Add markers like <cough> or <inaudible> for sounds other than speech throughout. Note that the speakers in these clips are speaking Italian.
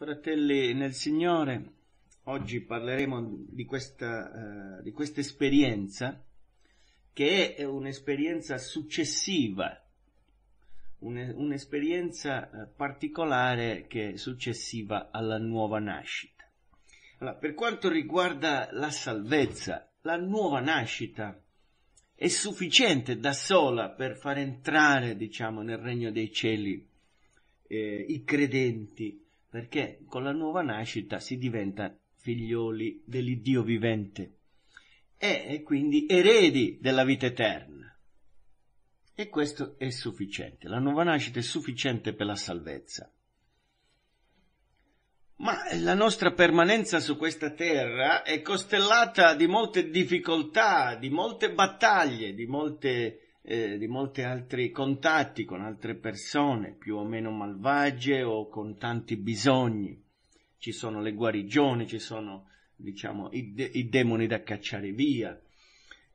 Fratelli nel Signore, oggi parleremo di questa, eh, quest esperienza che è un'esperienza successiva, un'esperienza eh, particolare che è successiva alla nuova nascita. Allora, per quanto riguarda la salvezza, la nuova nascita è sufficiente da sola per far entrare, diciamo, nel regno dei cieli eh, i credenti perché con la nuova nascita si diventa figlioli dell'Iddio vivente e quindi eredi della vita eterna. E questo è sufficiente, la nuova nascita è sufficiente per la salvezza. Ma la nostra permanenza su questa terra è costellata di molte difficoltà, di molte battaglie, di molte eh, di molti altri contatti con altre persone più o meno malvagie o con tanti bisogni. Ci sono le guarigioni, ci sono diciamo, i, de- i demoni da cacciare via.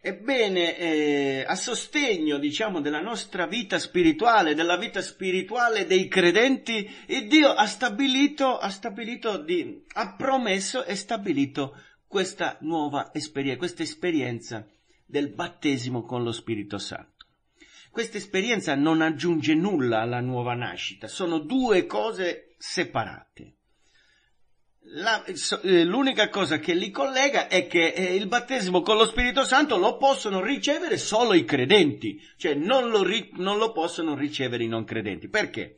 Ebbene, eh, a sostegno, diciamo, della nostra vita spirituale, della vita spirituale dei credenti, il Dio ha stabilito, ha stabilito, di, ha promesso e stabilito questa nuova esperienza, questa esperienza del battesimo con lo Spirito Santo. Questa esperienza non aggiunge nulla alla nuova nascita, sono due cose separate. La, eh, l'unica cosa che li collega è che eh, il battesimo con lo Spirito Santo lo possono ricevere solo i credenti, cioè non lo, ri, non lo possono ricevere i non credenti. Perché?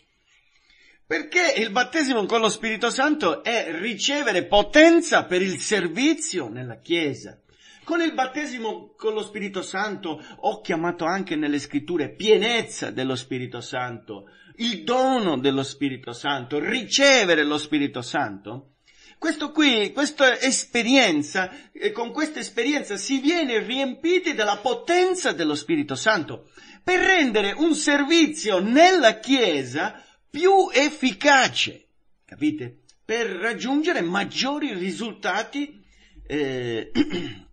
Perché il battesimo con lo Spirito Santo è ricevere potenza per il servizio nella Chiesa. Con il battesimo con lo Spirito Santo ho chiamato anche nelle scritture pienezza dello Spirito Santo, il dono dello Spirito Santo, ricevere lo Spirito Santo. Questo qui, questa esperienza, eh, con questa esperienza si viene riempiti della potenza dello Spirito Santo per rendere un servizio nella Chiesa più efficace, capite? Per raggiungere maggiori risultati eh, <clears throat>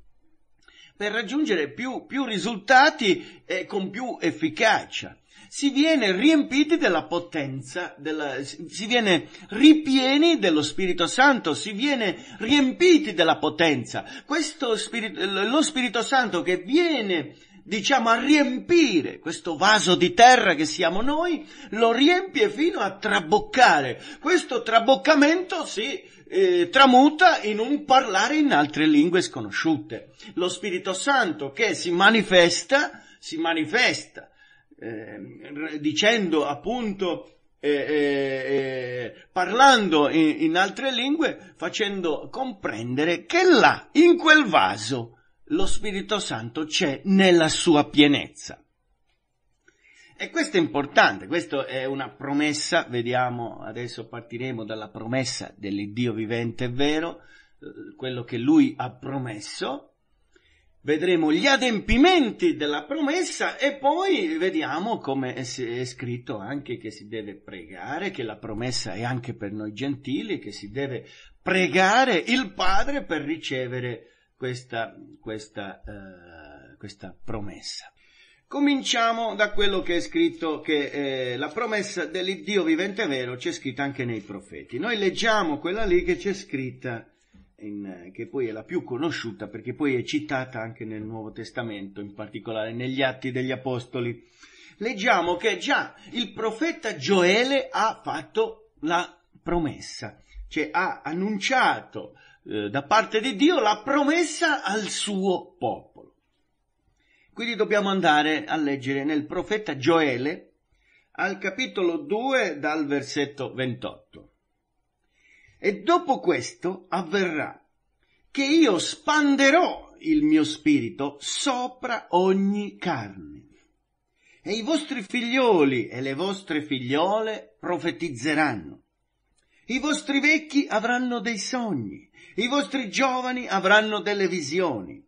per raggiungere più, più risultati e con più efficacia. Si viene riempiti della potenza, della, si viene ripieni dello Spirito Santo, si viene riempiti della potenza. Questo Spirito, lo Spirito Santo che viene diciamo, a riempire questo vaso di terra che siamo noi, lo riempie fino a traboccare. Questo traboccamento si eh, tramuta in un parlare in altre lingue sconosciute. Lo Spirito Santo che si manifesta, si manifesta eh, dicendo appunto eh, eh, eh, parlando in, in, altre lingue, facendo comprendere che là, in quel vaso, lo Spirito Santo c'è nella sua pienezza. E questo è importante, questa è una promessa, vediamo, adesso partiremo dalla promessa dell'Iddio vivente vero, eh, quello che lui ha promesso, vedremo gli adempimenti della promessa e poi vediamo come è scritto anche che si deve pregare, che la promessa è anche per noi gentili, che si deve pregare il Padre per ricevere questa, questa, eh, questa promessa. Cominciamo da quello che è scritto, che eh, la promessa dell'Iddio vivente vero c'è scritta anche nei profeti. Noi leggiamo quella lì che c'è scritta, in, che poi è la più conosciuta perché poi è citata anche nel Nuovo Testamento, in particolare negli Atti degli Apostoli. Leggiamo che già il profeta Gioele ha fatto la promessa, cioè ha annunciato eh, da parte di Dio la promessa al suo popolo quindi dobbiamo andare a leggere nel profeta Gioele al capitolo 2 dal versetto 28. E dopo questo avverrà che io spanderò il mio spirito sopra ogni carne. E i vostri figlioli e le vostre figliole profetizzeranno. I vostri vecchi avranno dei sogni, i vostri giovani avranno delle visioni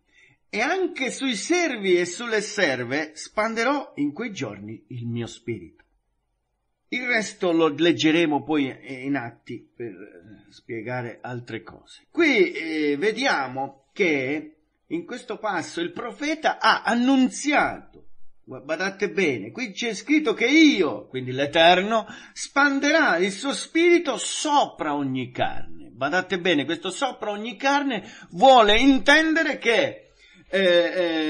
e anche sui servi e sulle serve spanderò in quei giorni il mio spirito. Il resto lo leggeremo poi in atti per eh, spiegare altre cose. Qui eh, vediamo che in questo passo il profeta ha annunziato, guardate bene, qui c'è scritto che io, quindi l'Eterno, spanderà il suo spirito sopra ogni carne. Guardate bene, questo sopra ogni carne vuole intendere che eh,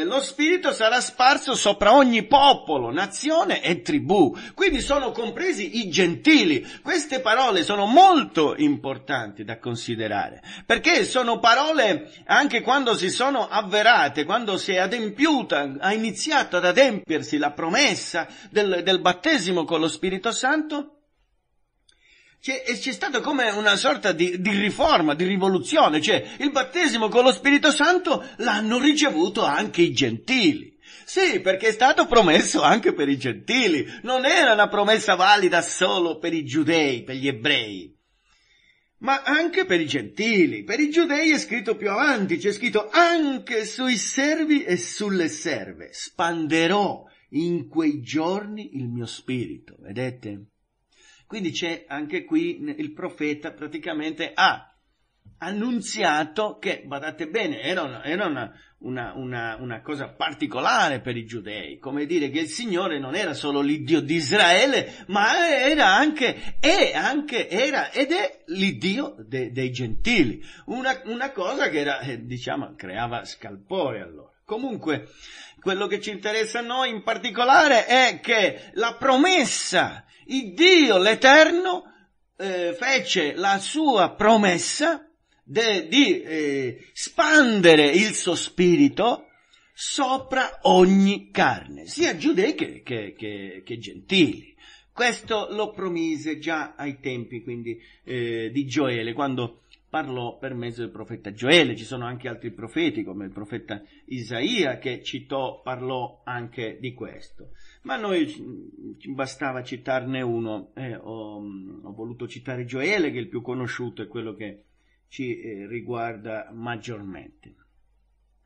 eh, lo spirito sarà sparso sopra ogni popolo, nazione e tribù. Quindi sono compresi i gentili. Queste parole sono molto importanti da considerare, perché sono parole anche quando si sono avverate, quando si è adempiuta, ha iniziato ad adempiersi la promessa del, del battesimo con lo Spirito Santo, c'è, c'è stato come una sorta di, di, riforma, di rivoluzione, cioè il battesimo con lo Spirito Santo l'hanno ricevuto anche i gentili. Sì, perché è stato promesso anche per i gentili, non era una promessa valida solo per i giudei, per gli ebrei, ma anche per i gentili. Per i giudei è scritto più avanti, c'è scritto anche sui servi e sulle serve, spanderò in quei giorni il mio spirito, vedete? Quindi c'è anche qui il profeta praticamente ha annunziato che, badate bene, era, una, era una, una, una, cosa particolare per i giudei, come dire che il Signore non era solo l'Iddio di Israele, ma era anche, è anche, era ed è l'Iddio de, dei gentili. Una, cosa che era, eh, diciamo, creava scalpore allora. Comunque, quello che ci interessa a noi in particolare è che la promessa il Dio l'Eterno eh, fece la sua promessa de, di eh, spandere il suo spirito sopra ogni carne, sia giudei che, che, che, che gentili. Questo lo promise già ai tempi quindi, eh, di Gioele, quando parlò per mezzo del profeta Gioele. Ci sono anche altri profeti, come il profeta Isaia, che citò, parlò anche di questo ma a noi bastava citarne uno. Eh, ho, ho, voluto citare Gioele, che è il più conosciuto, è quello che ci eh, riguarda maggiormente,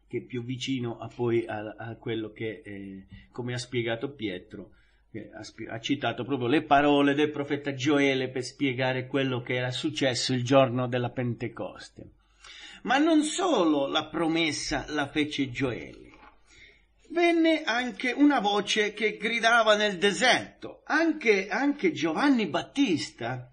che è più vicino a, poi a, a quello che, eh, come ha spiegato Pietro, ha, ha, citato proprio le parole del profeta Gioele per spiegare quello che era successo il giorno della Pentecoste. Ma non solo la promessa la fece Gioele, venne anche una voce che gridava nel deserto. Anche, anche Giovanni Battista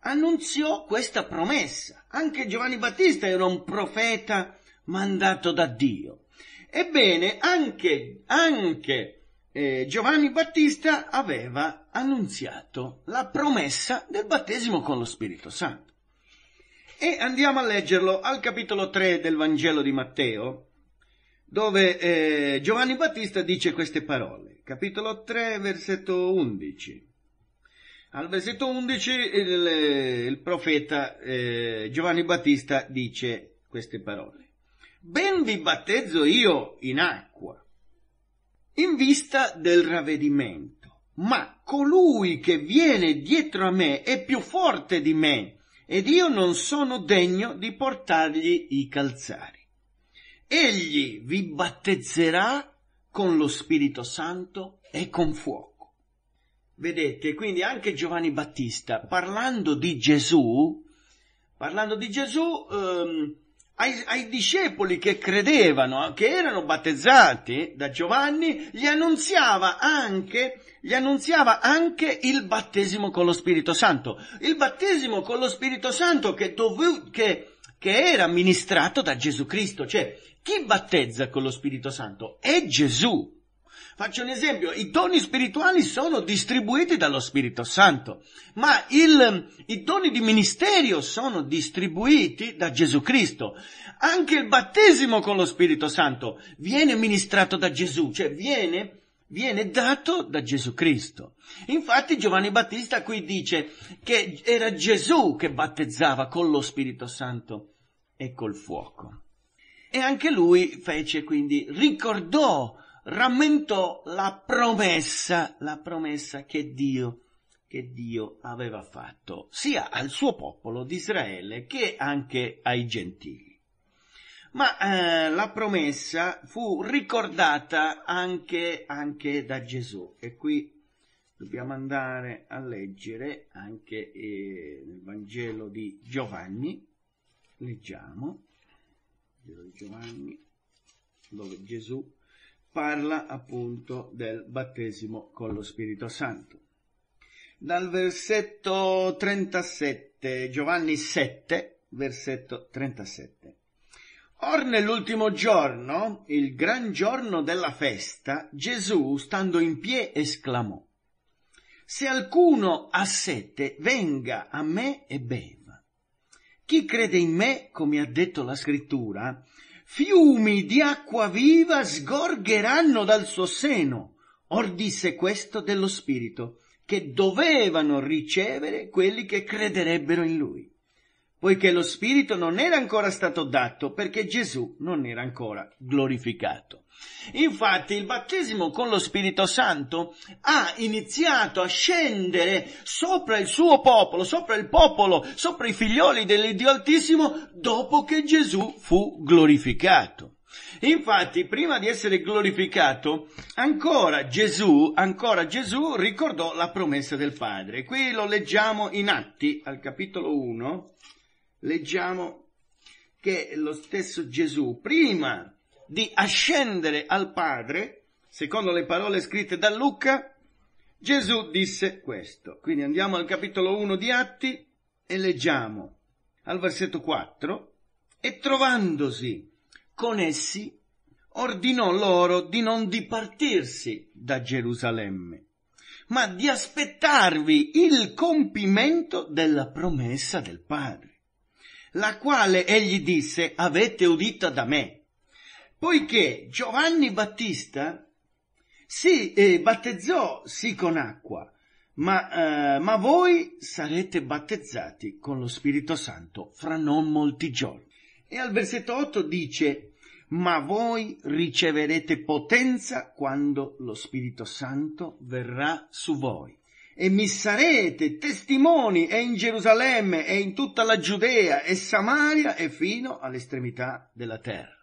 annunziò questa promessa. Anche Giovanni Battista era un profeta mandato da Dio. Ebbene, anche, anche eh, Giovanni Battista aveva annunziato la promessa del battesimo con lo Spirito Santo. E andiamo a leggerlo al capitolo 3 del Vangelo di Matteo, dove eh, Giovanni Battista dice queste parole, capitolo 3, versetto 11. Al versetto 11 il, eh, il profeta eh, Giovanni Battista dice queste parole. Ben vi battezzo io in acqua, in vista del ravvedimento, ma colui che viene dietro a me è più forte di me ed io non sono degno di portargli i calzari egli vi battezzerà con lo Spirito Santo e con fuoco. Vedete, quindi anche Giovanni Battista, parlando di Gesù, parlando di Gesù, ehm, ai, ai, discepoli che credevano, eh, che erano battezzati da Giovanni, gli annunziava anche gli annunziava anche il battesimo con lo Spirito Santo, il battesimo con lo Spirito Santo che, dove, che, che era ministrato da Gesù Cristo, cioè chi battezza con lo Spirito Santo? È Gesù. Faccio un esempio, i doni spirituali sono distribuiti dallo Spirito Santo, ma il, i doni di ministerio sono distribuiti da Gesù Cristo. Anche il battesimo con lo Spirito Santo viene ministrato da Gesù, cioè viene, viene dato da Gesù Cristo. Infatti Giovanni Battista qui dice che era Gesù che battezzava con lo Spirito Santo e col fuoco. E anche lui fece quindi, ricordò, rammentò la promessa, la promessa che Dio, che Dio aveva fatto sia al suo popolo di Israele che anche ai gentili. Ma eh, la promessa fu ricordata anche, anche da Gesù e qui dobbiamo andare a leggere anche eh, nel Vangelo di Giovanni, leggiamo, Vangelo di Giovanni, dove Gesù parla appunto del battesimo con lo Spirito Santo. Dal versetto 37, Giovanni 7, versetto 37. Or nell'ultimo giorno, il gran giorno della festa, Gesù, stando in pie, esclamò, Se alcuno ha sete, venga a me e beva. Chi crede in me, come ha detto la scrittura, fiumi di acqua viva sgorgeranno dal suo seno. Or disse questo dello Spirito, che dovevano ricevere quelli che crederebbero in lui, poiché lo Spirito non era ancora stato dato perché Gesù non era ancora glorificato. Infatti il battesimo con lo Spirito Santo ha iniziato a scendere sopra il suo popolo, sopra il popolo, sopra i figlioli dell'Iddio Altissimo dopo che Gesù fu glorificato. Infatti, prima di essere glorificato, ancora Gesù, ancora Gesù ricordò la promessa del Padre. Qui lo leggiamo in Atti, al capitolo 1, leggiamo che lo stesso Gesù, prima di ascendere al Padre, secondo le parole scritte da Luca, Gesù disse questo. Quindi andiamo al capitolo 1 di Atti e leggiamo al versetto 4 e trovandosi con essi ordinò loro di non dipartirsi da Gerusalemme, ma di aspettarvi il compimento della promessa del Padre, la quale egli disse avete udita da me poiché Giovanni Battista si eh, battezzò sì con acqua, ma, eh, ma voi sarete battezzati con lo Spirito Santo fra non molti giorni. E al versetto 8 dice, ma voi riceverete potenza quando lo Spirito Santo verrà su voi. E mi sarete testimoni e in Gerusalemme e in tutta la Giudea e Samaria e fino all'estremità della terra.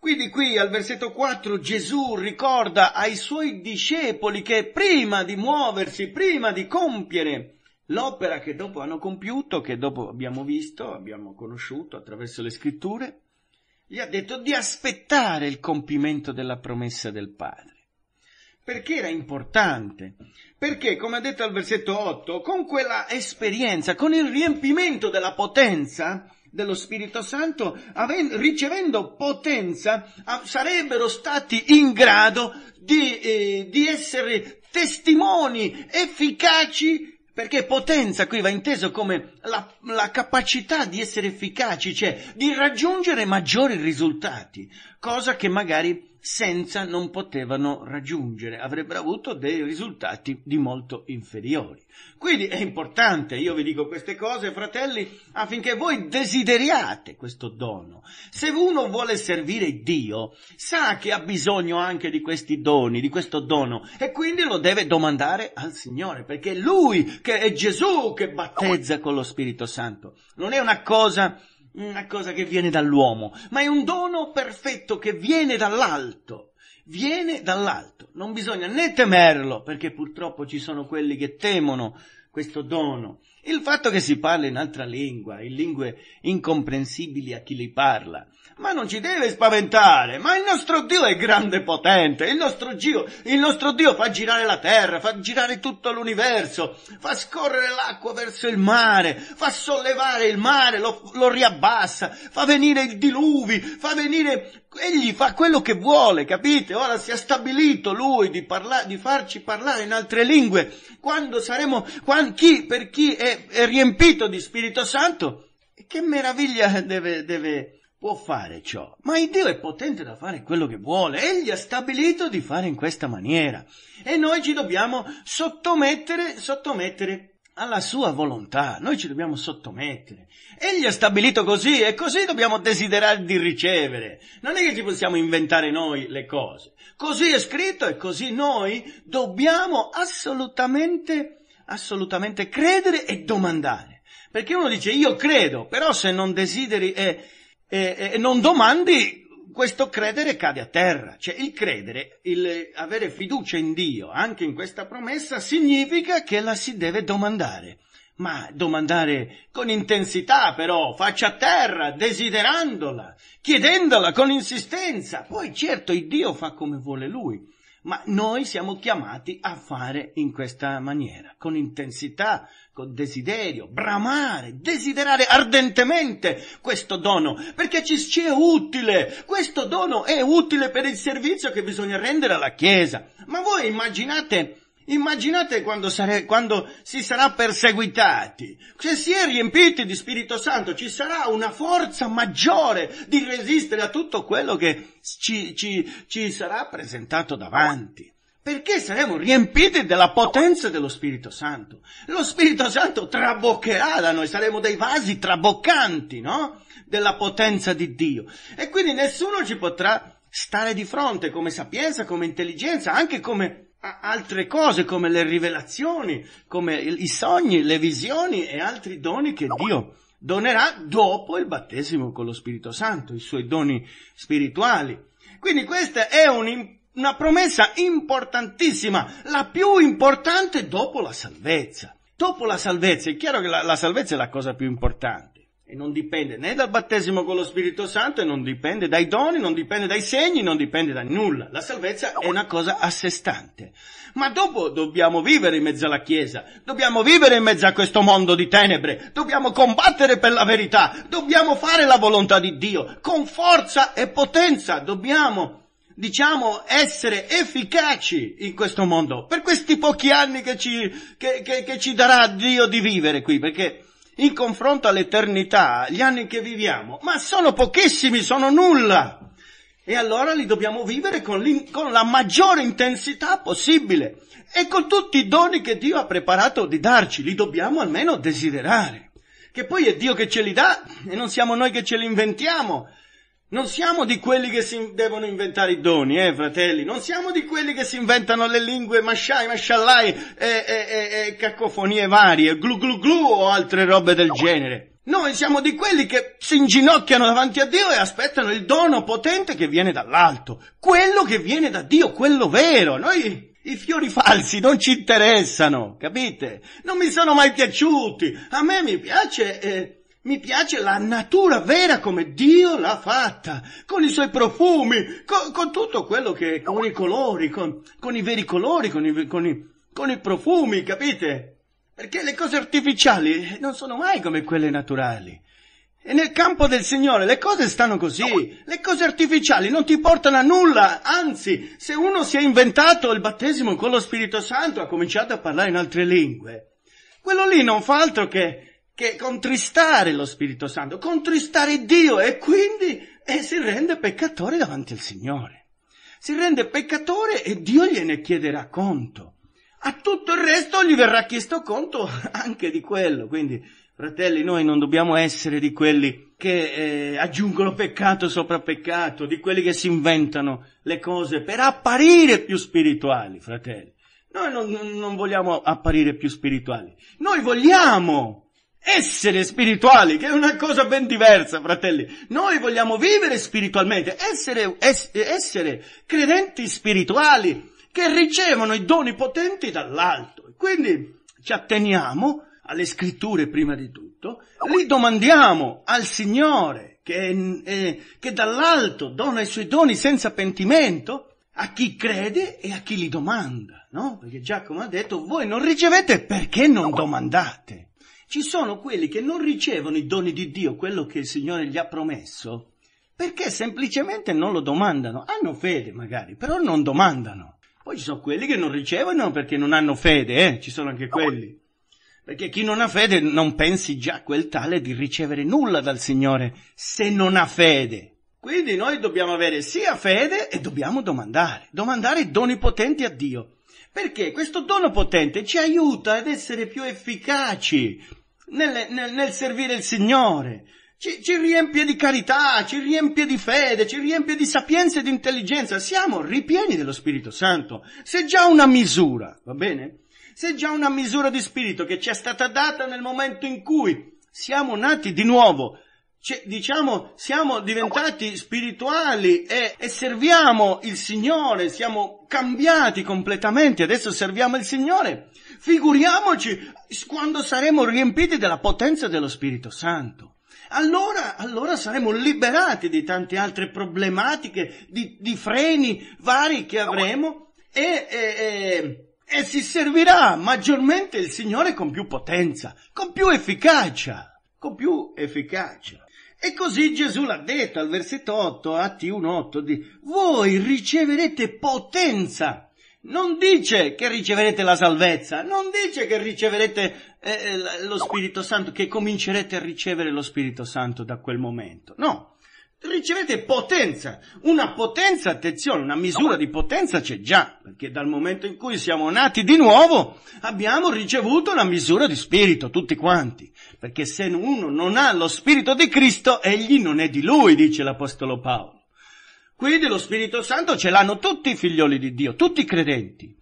Quindi qui al versetto 4 Gesù ricorda ai suoi discepoli che prima di muoversi, prima di compiere l'opera che dopo hanno compiuto, che dopo abbiamo visto, abbiamo conosciuto attraverso le scritture, gli ha detto di aspettare il compimento della promessa del Padre. Perché era importante? Perché, come ha detto al versetto 8, con quella esperienza, con il riempimento della potenza, dello Spirito Santo, avendo, ricevendo potenza, sarebbero stati in grado di, eh, di essere testimoni efficaci perché potenza qui va inteso come la, la, capacità di essere efficaci, cioè di raggiungere maggiori risultati, cosa che magari senza non potevano raggiungere, avrebbero avuto dei risultati di molto inferiori. Quindi è importante, io vi dico queste cose, fratelli, affinché voi desideriate questo dono. Se uno vuole servire Dio, sa che ha bisogno anche di questi doni, di questo dono, e quindi lo deve domandare al Signore, perché è Lui che è Gesù che battezza con lo Spirito Santo. Non è una cosa una cosa che viene dall'uomo, ma è un dono perfetto che viene dall'alto. Viene dall'alto. Non bisogna né temerlo, perché purtroppo ci sono quelli che temono questo dono il fatto che si parli in altra lingua, in lingue incomprensibili a chi li parla, ma non ci deve spaventare, ma il nostro Dio è grande e potente, il nostro, Dio, il nostro Dio fa girare la terra, fa girare tutto l'universo, fa scorrere l'acqua verso il mare, fa sollevare il mare, lo, lo riabbassa, fa venire i diluvi, fa venire egli fa quello che vuole, capite? Ora si è stabilito lui di, parla- di farci parlare in altre lingue. Quando saremo, quando, chi, per chi è, è, riempito di Spirito Santo, che meraviglia deve, deve, può fare ciò? Ma il Dio è potente da fare quello che vuole. Egli ha stabilito di fare in questa maniera. E noi ci dobbiamo sottomettere, sottomettere alla sua volontà, noi ci dobbiamo sottomettere. Egli ha stabilito così e così dobbiamo desiderare di ricevere. Non è che ci possiamo inventare noi le cose. Così è scritto e così noi dobbiamo assolutamente, assolutamente credere e domandare. Perché uno dice io credo, però se non desideri e, e, e non domandi, questo credere cade a terra, cioè il credere, il avere fiducia in Dio anche in questa promessa significa che la si deve domandare, ma domandare con intensità però, faccia a terra, desiderandola, chiedendola con insistenza, poi certo il Dio fa come vuole lui, ma noi siamo chiamati a fare in questa maniera, con intensità, con desiderio, bramare, desiderare ardentemente questo dono, perché ci, ci è utile, questo dono è utile per il servizio che bisogna rendere alla Chiesa. Ma voi immaginate Immaginate quando, sare- quando si sarà perseguitati. Se si è riempiti di Spirito Santo ci sarà una forza maggiore di resistere a tutto quello che ci, ci, ci sarà presentato davanti perché saremo riempiti della potenza dello Spirito Santo. Lo Spirito Santo traboccherà da noi, saremo dei vasi traboccanti, no? Della potenza di Dio. E quindi nessuno ci potrà stare di fronte come sapienza, come intelligenza, anche come altre cose come le rivelazioni, come i sogni, le visioni e altri doni che Dio donerà dopo il battesimo con lo Spirito Santo, i suoi doni spirituali. Quindi questa è un, una promessa importantissima, la più importante dopo la salvezza. Dopo la salvezza, è chiaro che la, la salvezza è la cosa più importante. E non dipende né dal battesimo con lo Spirito Santo, e non dipende dai doni, non dipende dai segni, non dipende da nulla. La salvezza è una cosa a sé stante. Ma dopo dobbiamo vivere in mezzo alla Chiesa, dobbiamo vivere in mezzo a questo mondo di tenebre, dobbiamo combattere per la verità, dobbiamo fare la volontà di Dio, con forza e potenza, dobbiamo diciamo, essere efficaci in questo mondo, per questi pochi anni che ci, che, che, che ci darà Dio di vivere qui, perché in confronto all'eternità, gli anni che viviamo, ma sono pochissimi, sono nulla. E allora li dobbiamo vivere con, con, la maggiore intensità possibile e con tutti i doni che Dio ha preparato di darci, li dobbiamo almeno desiderare. Che poi è Dio che ce li dà e non siamo noi che ce li inventiamo. Non siamo di quelli che si devono inventare i doni, eh, fratelli. Non siamo di quelli che si inventano le lingue masciai, masciallai e, e, e, cacofonie varie, glu glu glu o altre robe del genere. Noi siamo di quelli che si inginocchiano davanti a Dio e aspettano il dono potente che viene dall'alto. Quello che viene da Dio, quello vero. Noi i fiori falsi non ci interessano, capite? Non mi sono mai piaciuti. A me mi piace... Eh, mi piace la natura vera come Dio l'ha fatta, con i suoi profumi, con, con tutto quello che... con i colori, con, con i veri colori, con i, con, i, con i profumi, capite? Perché le cose artificiali non sono mai come quelle naturali. E nel campo del Signore le cose stanno così, le cose artificiali non ti portano a nulla, anzi, se uno si è inventato il battesimo con lo Spirito Santo, ha cominciato a parlare in altre lingue, quello lì non fa altro che che contristare lo Spirito Santo, contristare Dio e quindi eh, si rende peccatore davanti al Signore. Si rende peccatore e Dio gliene chiederà conto. A tutto il resto gli verrà chiesto conto <laughs> anche di quello. Quindi, fratelli, noi non dobbiamo essere di quelli che eh, aggiungono peccato sopra peccato, di quelli che si inventano le cose per apparire più spirituali, fratelli. Noi non, non vogliamo apparire più spirituali. Noi vogliamo essere spirituali, che è una cosa ben diversa, fratelli. Noi vogliamo vivere spiritualmente, essere, es, essere credenti spirituali che ricevono i doni potenti dall'alto. Quindi ci atteniamo alle scritture prima di tutto, li domandiamo al Signore che, eh, che dall'alto dona i suoi doni senza pentimento a chi crede e a chi li domanda, no? Perché Giacomo ha detto, voi non ricevete perché non domandate. Ci sono quelli che non ricevono i doni di Dio, quello che il Signore gli ha promesso, perché semplicemente non lo domandano. Hanno fede magari, però non domandano. Poi ci sono quelli che non ricevono perché non hanno fede, eh? ci sono anche ah, quelli. Perché chi non ha fede non pensi già quel tale di ricevere nulla dal Signore se non ha fede. Quindi noi dobbiamo avere sia fede e dobbiamo domandare, domandare doni potenti a Dio. Perché questo dono potente ci aiuta ad essere più efficaci nel, nel, nel servire il Signore. Ci, ci riempie di carità, ci riempie di fede, ci riempie di sapienza e di intelligenza. Siamo ripieni dello Spirito Santo. Se già una misura, va bene? Se già una misura di spirito che ci è stata data nel momento in cui siamo nati di nuovo, cioè, diciamo, siamo diventati spirituali e, e, serviamo il Signore, siamo cambiati completamente, adesso serviamo il Signore. Figuriamoci quando saremo riempiti della potenza dello Spirito Santo. Allora, allora saremo liberati di tante altre problematiche, di, di freni vari che avremo e, e, e e si servirà maggiormente il Signore con più potenza, con più efficacia, con più efficacia. E così Gesù l'ha detto al versetto 8, Atti 1, 8, di voi riceverete potenza non dice che riceverete la salvezza, non dice che riceverete eh, eh lo Spirito Santo, che comincerete a ricevere lo Spirito Santo da quel momento. No, ricevete potenza, una potenza, attenzione, una misura di potenza c'è già, perché dal momento in cui siamo nati di nuovo abbiamo ricevuto una misura di spirito, tutti quanti, perché se uno non ha lo spirito di Cristo, egli non è di lui, dice l'Apostolo Paolo. Quindi lo Spirito Santo ce l'hanno tutti i figlioli di Dio, tutti i credenti.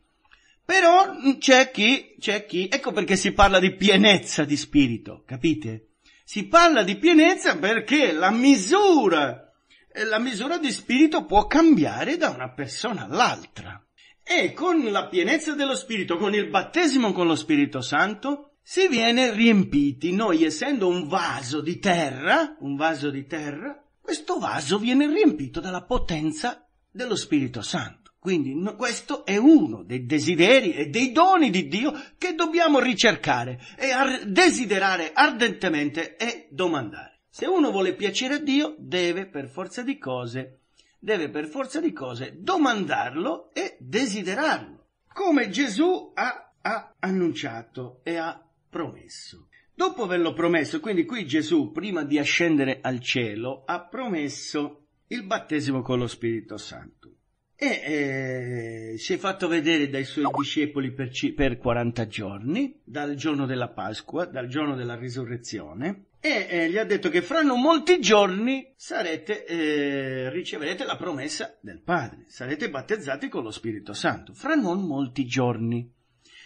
Però mm, c'è chi, c'è chi, ecco perché si parla di pienezza di spirito, capite? Si parla di pienezza perché la misura, eh, la misura di spirito può cambiare da una persona all'altra. E con la pienezza dello spirito, con il battesimo con lo Spirito Santo, si viene riempiti. Noi essendo un vaso di terra, un vaso di terra, questo vaso viene riempito dalla potenza dello Spirito Santo. Quindi no, questo è uno dei desideri e dei doni di Dio che dobbiamo ricercare e ar- desiderare ardentemente e domandare. Se uno vuole piacere a Dio, deve per forza di cose, deve per forza di cose domandarlo e desiderarlo, come Gesù ha, ha annunciato e ha promesso. Dopo averlo promesso, quindi qui Gesù, prima di ascendere al cielo, ha promesso il battesimo con lo Spirito Santo e eh, si è fatto vedere dai suoi discepoli per, per, 40 giorni, dal giorno della Pasqua, dal giorno della risurrezione, e eh, gli ha detto che fra non molti giorni sarete, eh, riceverete la promessa del Padre, sarete battezzati con lo Spirito Santo, fra non molti giorni.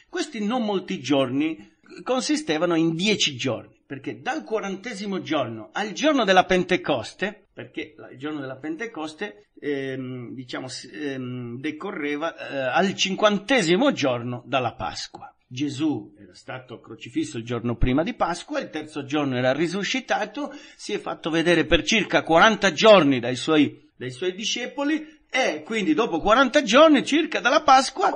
Questi non molti giorni consistevano in dieci giorni, perché dal quarantesimo giorno al giorno della Pentecoste, perché il giorno della Pentecoste ehm, diciamo, ehm, decorreva eh, al cinquantesimo giorno dalla Pasqua. Gesù era stato crocifisso il giorno prima di Pasqua, il terzo giorno era risuscitato, si è fatto vedere per circa 40 giorni dai suoi, dai suoi discepoli e quindi dopo 40 giorni circa dalla Pasqua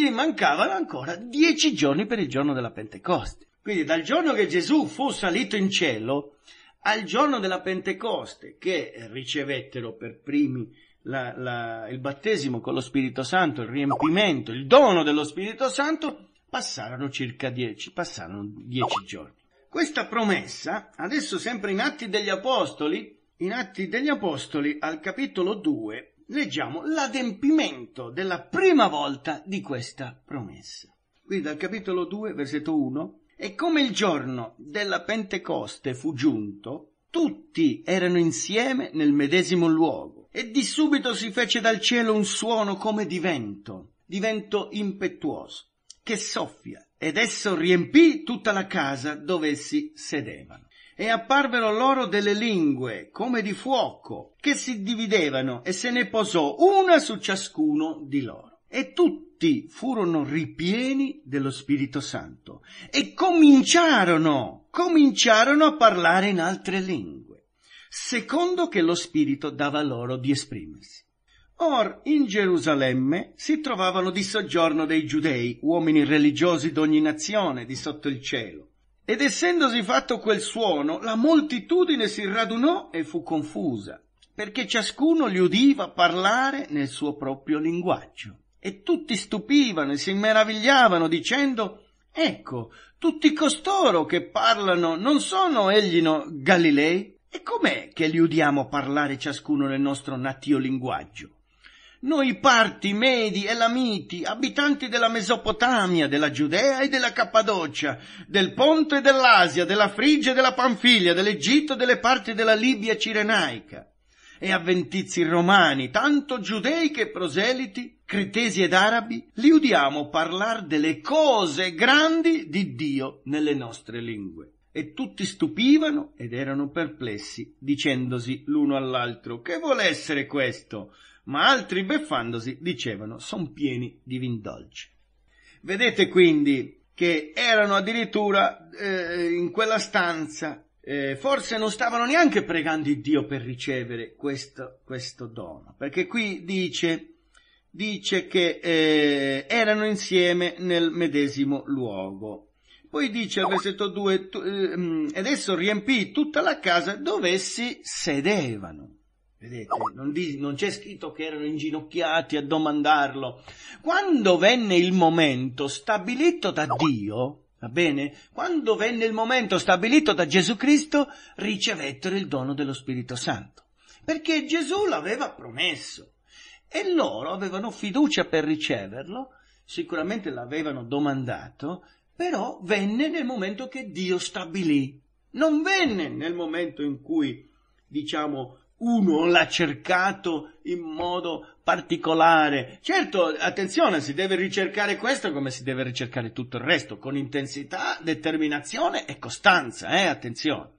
gli mancavano ancora dieci giorni per il giorno della Pentecoste. Quindi dal giorno che Gesù fu salito in cielo al giorno della Pentecoste, che ricevettero per primi la, la, il battesimo con lo Spirito Santo, il riempimento, il dono dello Spirito Santo, passarono circa dieci, passarono dieci giorni. Questa promessa, adesso sempre in Atti degli Apostoli, in Atti degli Apostoli al capitolo 2, leggiamo l'adempimento della prima volta di questa promessa. Qui dal capitolo 2, versetto 1, e come il giorno della Pentecoste fu giunto, tutti erano insieme nel medesimo luogo, e di subito si fece dal cielo un suono come di vento, di vento impetuoso, che soffia, ed esso riempì tutta la casa dove essi sedevano e apparvero loro delle lingue, come di fuoco, che si dividevano e se ne posò una su ciascuno di loro. E tutti furono ripieni dello Spirito Santo e cominciarono, cominciarono a parlare in altre lingue, secondo che lo Spirito dava loro di esprimersi. Or in Gerusalemme si trovavano di soggiorno dei giudei, uomini religiosi d'ogni nazione di sotto il cielo. Ed essendosi fatto quel suono, la moltitudine si radunò e fu confusa, perché ciascuno li udiva parlare nel suo proprio linguaggio. E tutti stupivano e si meravigliavano dicendo, ecco, tutti costoro che parlano non sono egli no Galilei? E com'è che li udiamo parlare ciascuno nel nostro natio linguaggio? Noi parti, medi, elamiti, abitanti della Mesopotamia, della Giudea e della Cappadocia, del Ponte e dell'Asia, della Frigia e della Panfilia, dell'Egitto e delle parti della Libia cirenaica, e avventizi romani, tanto giudei che proseliti, cretesi ed arabi, li udiamo parlare delle cose grandi di Dio nelle nostre lingue e tutti stupivano ed erano perplessi, dicendosi l'uno all'altro Che vuol essere questo? ma altri beffandosi dicevano son pieni di vindolci. Vedete quindi che erano addirittura eh, in quella stanza, eh, forse non stavano neanche pregando il Dio per ricevere questo, questo dono, perché qui dice, dice che eh, erano insieme nel medesimo luogo. Poi dice al versetto 2, tu, adesso eh, mm, riempì tutta la casa dove essi sedevano. Vedete, non, di, non, c'è scritto che erano inginocchiati a domandarlo. Quando venne il momento stabilito da Dio, va bene? Quando venne il momento stabilito da Gesù Cristo, ricevettero il dono dello Spirito Santo. Perché Gesù l'aveva promesso. E loro avevano fiducia per riceverlo, sicuramente l'avevano domandato, però venne nel momento che Dio stabilì. Non venne nel momento in cui, diciamo, uno l'ha cercato in modo particolare. Certo, attenzione, si deve ricercare questo come si deve ricercare tutto il resto, con intensità, determinazione e costanza, eh, attenzione.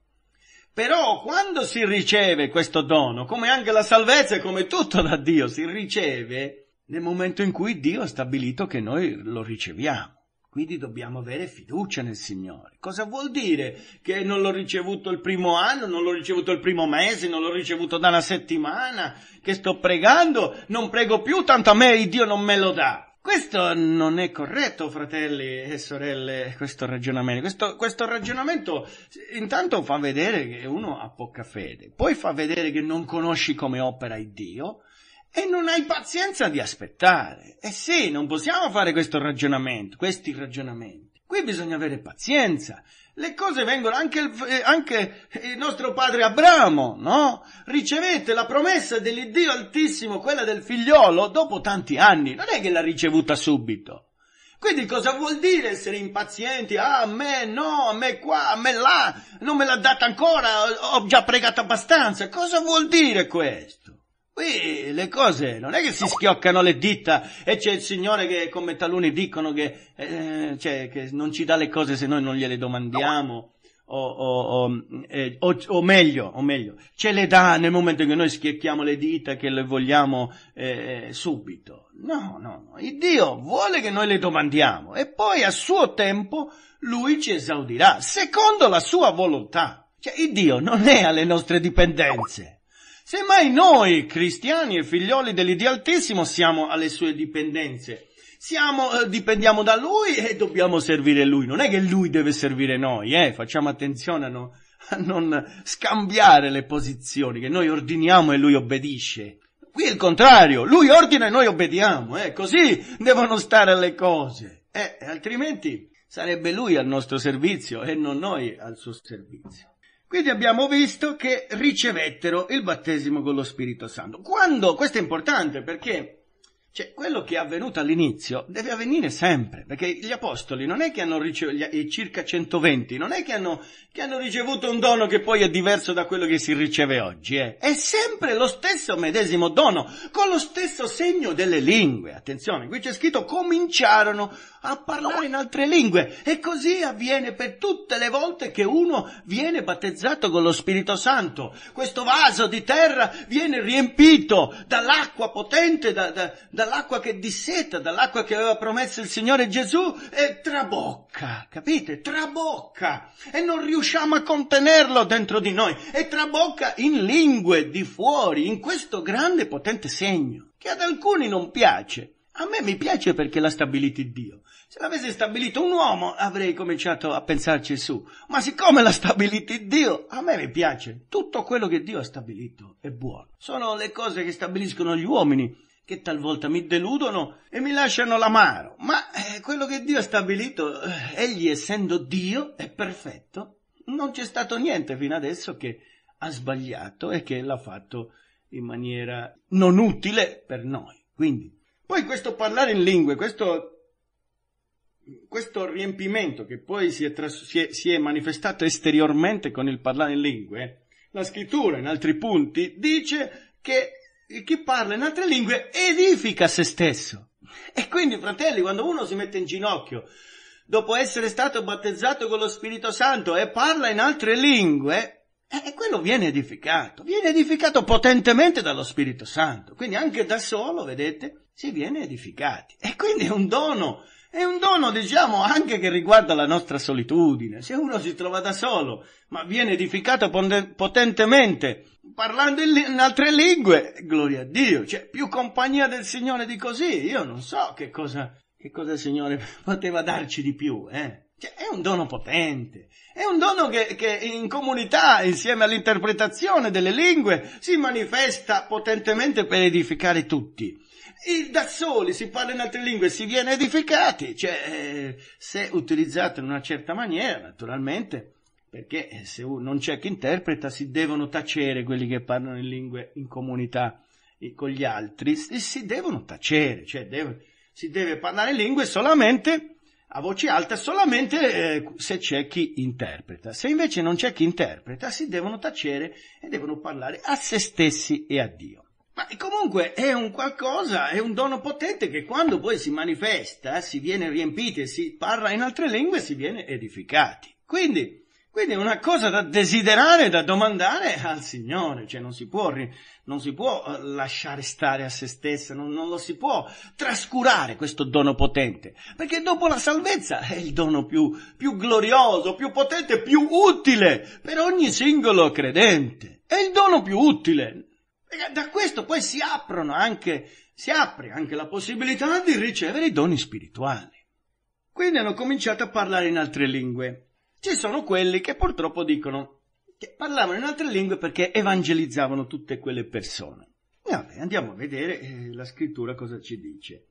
Però quando si riceve questo dono, come anche la salvezza e come tutto da Dio, si riceve nel momento in cui Dio ha stabilito che noi lo riceviamo. Quindi dobbiamo avere fiducia nel Signore. Cosa vuol dire che non l'ho ricevuto il primo anno, non l'ho ricevuto il primo mese, non l'ho ricevuto da una settimana, che sto pregando, non prego più, tanto a me Dio non me lo dà. Questo non è corretto, fratelli e sorelle, questo ragionamento. Questo, questo, ragionamento intanto fa vedere che uno ha poca fede, poi fa vedere che non conosci come opera il Dio, e non hai pazienza di aspettare. eh sì, non possiamo fare questo ragionamento, questi ragionamenti. Qui bisogna avere pazienza. Le cose vengono anche il, eh, anche il nostro padre Abramo, no? Ricevete la promessa dell'Iddio Altissimo, quella del figliolo, dopo tanti anni. Non è che l'ha ricevuta subito. Quindi cosa vuol dire essere impazienti? Ah, a me no, a me qua, a me là, non me l'ha data ancora, ho già pregato abbastanza. Cosa vuol dire questo? Qui le cose non è che si schioccano le dita e c'è il Signore che come taluni dicono che, eh, cioè, che non ci dà le cose se noi non gliele domandiamo. O, o, o, eh, o, meglio, o meglio, ce le dà nel momento che noi schiocchiamo le dita, che le vogliamo eh, subito. No, no, no. Il Dio vuole che noi le domandiamo e poi a suo tempo Lui ci esaudirà, secondo la sua volontà. Cioè, il Dio non è alle nostre dipendenze. Semmai noi, cristiani e figlioli dell'Iddio Altissimo, siamo alle sue dipendenze. Siamo, eh, dipendiamo da lui e dobbiamo servire lui. Non è che lui deve servire noi, eh? Facciamo attenzione a, no, a non scambiare le posizioni, che noi ordiniamo e lui obbedisce. Qui è il contrario, lui ordina e noi obbediamo, eh? Così devono stare le cose. Eh, altrimenti sarebbe lui al nostro servizio e non noi al suo servizio. Quindi abbiamo visto che ricevettero il battesimo con lo Spirito Santo. Quando, questo è importante perché cioè, quello che è avvenuto all'inizio deve avvenire sempre, perché gli apostoli non è che hanno ricevuto, circa 120, non è che hanno, che hanno, ricevuto un dono che poi è diverso da quello che si riceve oggi, eh. È sempre lo stesso medesimo dono, con lo stesso segno delle lingue. Attenzione, qui c'è scritto cominciarono a parlare in altre lingue. E così avviene per tutte le volte che uno viene battezzato con lo Spirito Santo. Questo vaso di terra viene riempito dall'acqua potente, da, da, da dall'acqua che disseta, dall'acqua che aveva promesso il Signore Gesù, e trabocca, capite? Trabocca. E non riusciamo a contenerlo dentro di noi. E trabocca in lingue di fuori, in questo grande potente segno, che ad alcuni non piace. A me mi piace perché l'ha stabilito Dio. Se l'avesse stabilito un uomo avrei cominciato a pensarci su, ma siccome l'ha stabilito Dio, a me mi piace. Tutto quello che Dio ha stabilito è buono. Sono le cose che stabiliscono gli uomini che talvolta mi deludono e mi lasciano l'amaro, ma eh, quello che Dio ha stabilito, eh, egli essendo Dio è perfetto, non c'è stato niente fino adesso che ha sbagliato e che l'ha fatto in maniera non utile per noi. Quindi, poi questo parlare in lingue, questo, questo riempimento che poi si è, tras- si, è, si è manifestato esteriormente con il parlare in lingue, la scrittura in altri punti dice che chi parla in altre lingue edifica se stesso. E quindi, fratelli, quando uno si mette in ginocchio dopo essere stato battezzato con lo Spirito Santo e parla in altre lingue, eh, quello viene edificato, viene edificato potentemente dallo Spirito Santo. Quindi anche da solo, vedete, si viene edificati. E quindi è un dono, è un dono, diciamo, anche che riguarda la nostra solitudine. Se uno si trova da solo, ma viene edificato potentemente parlando in, altre lingue, gloria a Dio, cioè più compagnia del Signore di così, io non so che cosa, che cosa il Signore <laughs> poteva darci di più, eh. Cioè, è un dono potente, è un dono che, che in comunità, insieme all'interpretazione delle lingue, si manifesta potentemente per edificare tutti. Il da soli si parla in altre lingue, si viene edificati, cioè, eh, se utilizzato in una certa maniera, naturalmente, perché eh, se non c'è chi interpreta si devono tacere quelli che parlano in lingue in comunità con gli altri, si devono tacere, cioè deve, si deve parlare in lingue solamente a voce alta, solamente eh, se c'è chi interpreta. Se invece non c'è chi interpreta, si devono tacere e devono parlare a se stessi e a Dio. Ma comunque è un qualcosa, è un dono potente che quando poi si manifesta, si viene riempiti, si parla in altre lingue, si viene edificati. Quindi, quindi è una cosa da desiderare, da domandare al Signore, cioè non si può, non si può eh, lasciare stare a se stessa, non, non, lo si può trascurare questo dono potente, perché dopo la salvezza è il dono più, più glorioso, più potente, più utile per ogni singolo credente, è il dono più utile. E da questo poi si aprono anche, si apre anche la possibilità di ricevere i doni spirituali. Quindi hanno cominciato a parlare in altre lingue ci sono quelli che purtroppo dicono che parlavano in altre lingue perché evangelizzavano tutte quelle persone. Vabbè, andiamo a vedere eh, la scrittura cosa ci dice.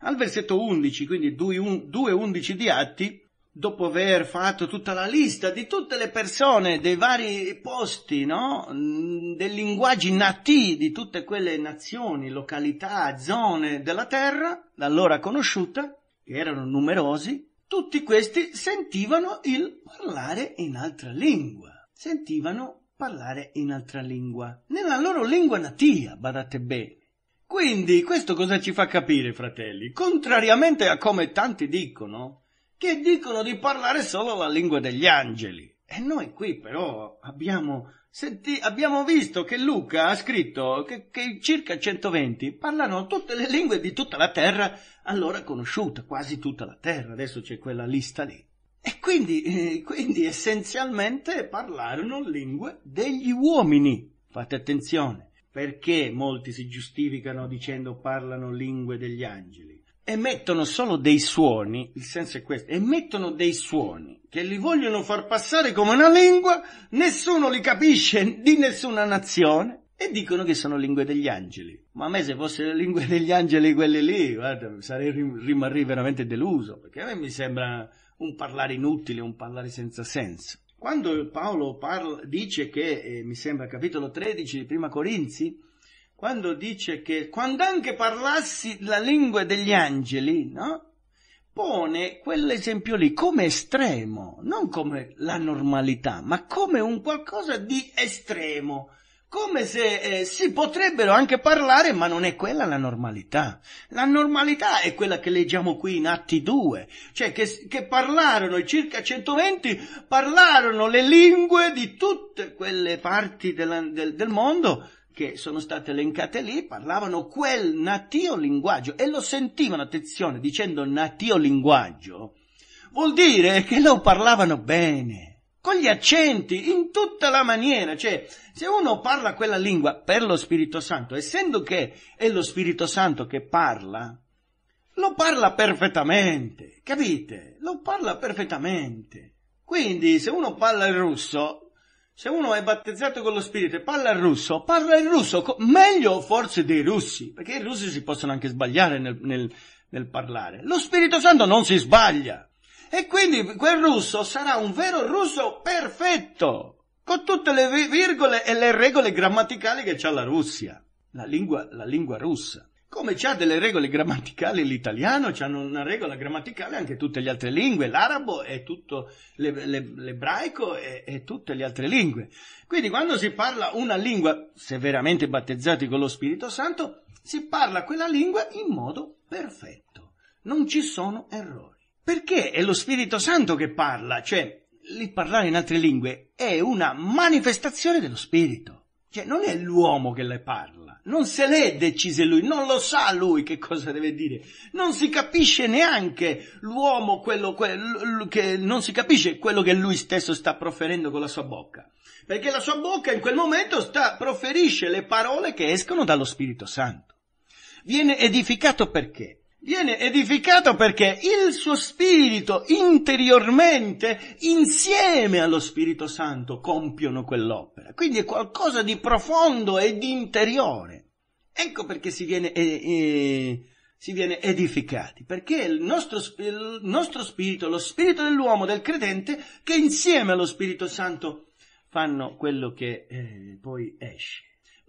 Al versetto 11, quindi 2.11 di Atti, dopo aver fatto tutta la lista di tutte le persone dei vari posti, no? Mm, dei linguaggi nativi di tutte quelle nazioni, località, zone della terra, da allora conosciuta, che erano numerosi, tutti questi sentivano il parlare in altra lingua, sentivano parlare in altra lingua, nella loro lingua natia, badate bene. Quindi questo cosa ci fa capire, fratelli? Contrariamente a come tanti dicono, che dicono di parlare solo la lingua degli angeli. E noi qui però abbiamo Senti, abbiamo visto che Luca ha scritto che, che circa 120 parlano tutte le lingue di tutta la terra, allora conosciuta quasi tutta la terra, adesso c'è quella lista lì. E quindi, eh, quindi essenzialmente parlarono lingue degli uomini. Fate attenzione, perché molti si giustificano dicendo parlano lingue degli angeli? emettono solo dei suoni, il senso è questo, emettono dei suoni che li vogliono far passare come una lingua, nessuno li capisce di nessuna nazione e dicono che sono lingue degli angeli. Ma a me se fossero le lingue degli angeli quelle lì, guarda, sarei rimarrei veramente deluso, perché a me mi sembra un parlare inutile, un parlare senza senso. Quando Paolo parla, dice che, eh, mi sembra capitolo 13 di Prima Corinzi, quando dice che quando anche parlassi la lingua degli angeli, no? pone quell'esempio lì come estremo, non come la normalità, ma come un qualcosa di estremo, come se eh, si potrebbero anche parlare, ma non è quella la normalità. La normalità è quella che leggiamo qui in Atti 2, cioè che, che parlarono i circa 120, parlarono le lingue di tutte quelle parti della, del, del mondo che sono state elencate lì parlavano quel natio linguaggio e lo sentivano, attenzione, dicendo natio linguaggio, vuol dire che lo parlavano bene, con gli accenti, in tutta la maniera, cioè se uno parla quella lingua per lo Spirito Santo, essendo che è lo Spirito Santo che parla, lo parla perfettamente, capite? Lo parla perfettamente. Quindi se uno parla il russo, se uno è battezzato con lo spirito e parla il russo, parla il russo, co- meglio forse dei russi, perché i russi si possono anche sbagliare nel, nel, nel parlare. Lo Spirito Santo non si sbaglia. E quindi quel russo sarà un vero russo perfetto con tutte le virgole e le regole grammaticali che ha la Russia, la lingua, la lingua russa. Come c'ha delle regole grammaticali l'italiano, c'hanno una regola grammaticale anche tutte le altre lingue, l'arabo e tutto le, le, l'ebraico e, tutte le altre lingue. Quindi quando si parla una lingua, se veramente battezzati con lo Spirito Santo, si parla quella lingua in modo perfetto. Non ci sono errori. Perché è lo Spirito Santo che parla, cioè il parlare in altre lingue è una manifestazione dello Spirito. Cioè, non è l'uomo che le parla, non se l'è decise lui, non lo sa lui che cosa deve dire, non si capisce neanche l'uomo quello, quello che, non si capisce quello che lui stesso sta proferendo con la sua bocca, perché la sua bocca in quel momento sta, proferisce le parole che escono dallo Spirito Santo. Viene edificato perché? Viene edificato perché il suo spirito interiormente, insieme allo Spirito Santo, compiono quell'opera opera, quindi è qualcosa di profondo e di interiore. Ecco perché si viene, eh, eh, si viene edificati, perché il nostro, il nostro spirito, lo spirito dell'uomo, del credente, che insieme allo Spirito Santo fanno quello che eh, poi esce.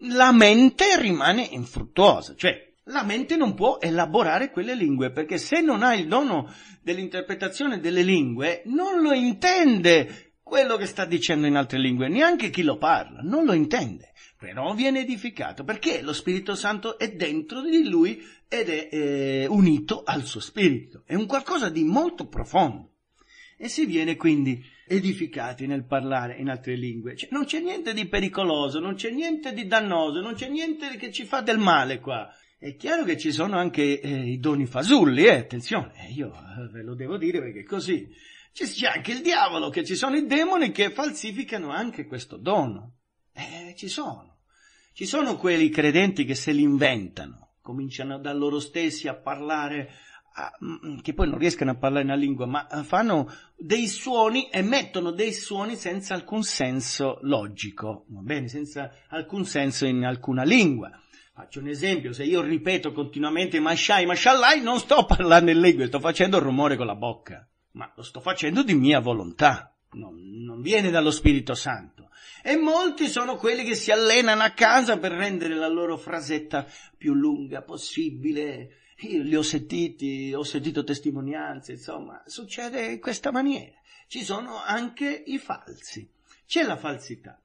La mente rimane infruttuosa, cioè la mente non può elaborare quelle lingue, perché se non ha il dono dell'interpretazione delle lingue, non lo intende quello che sta dicendo in altre lingue, neanche chi lo parla, non lo intende, però viene edificato perché lo Spirito Santo è dentro di lui ed è eh, unito al suo spirito, è un qualcosa di molto profondo e si viene quindi edificati nel parlare in altre lingue. Cioè, non c'è niente di pericoloso, non c'è niente di dannoso, non c'è niente che ci fa del male qua. È chiaro che ci sono anche eh, i doni fasulli, eh, attenzione, eh, io eh, ve lo devo dire perché è così. C'è anche il diavolo, che ci sono i demoni che falsificano anche questo dono. Eh, ci sono. Ci sono quelli credenti che se li inventano, cominciano da loro stessi a parlare, a, mm, che poi non riescono a parlare una lingua, ma eh, fanno dei suoni, e emettono dei suoni senza alcun senso logico, va bene? Senza alcun senso in alcuna lingua. Faccio un esempio, se io ripeto continuamente Mashai, Mashallah, non sto parlando in lingue, sto facendo rumore con la bocca, ma lo sto facendo di mia volontà, non, non viene dallo Spirito Santo. E molti sono quelli che si allenano a casa per rendere la loro frasetta più lunga possibile. Io li ho sentiti, ho sentito testimonianze, insomma, succede in questa maniera. Ci sono anche i falsi. C'è la falsità.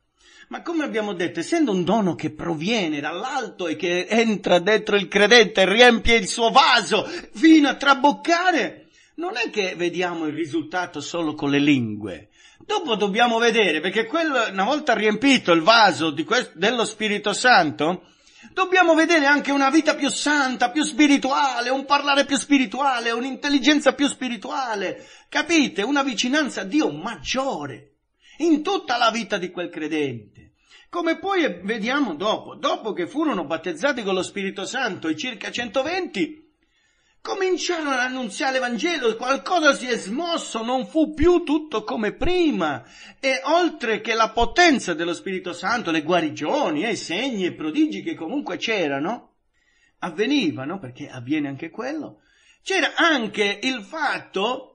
Ma come abbiamo detto, essendo un dono che proviene dall'alto e che entra dentro il credente e riempie il suo vaso fino a traboccare, non è che vediamo il risultato solo con le lingue. Dopo dobbiamo vedere, perché quello, una volta riempito il vaso questo, dello Spirito Santo, dobbiamo vedere anche una vita più santa, più spirituale, un parlare più spirituale, un'intelligenza più spirituale. Capite? Una vicinanza a Dio maggiore in tutta la vita di quel credente. Come poi vediamo dopo, dopo che furono battezzati con lo Spirito Santo i circa 120, cominciarono ad annunziare l'Evangelo, qualcosa si è smosso, non fu più tutto come prima. E oltre che la potenza dello Spirito Santo, le guarigioni, i segni e i prodigi che comunque c'erano, avvenivano, perché avviene anche quello, c'era anche il fatto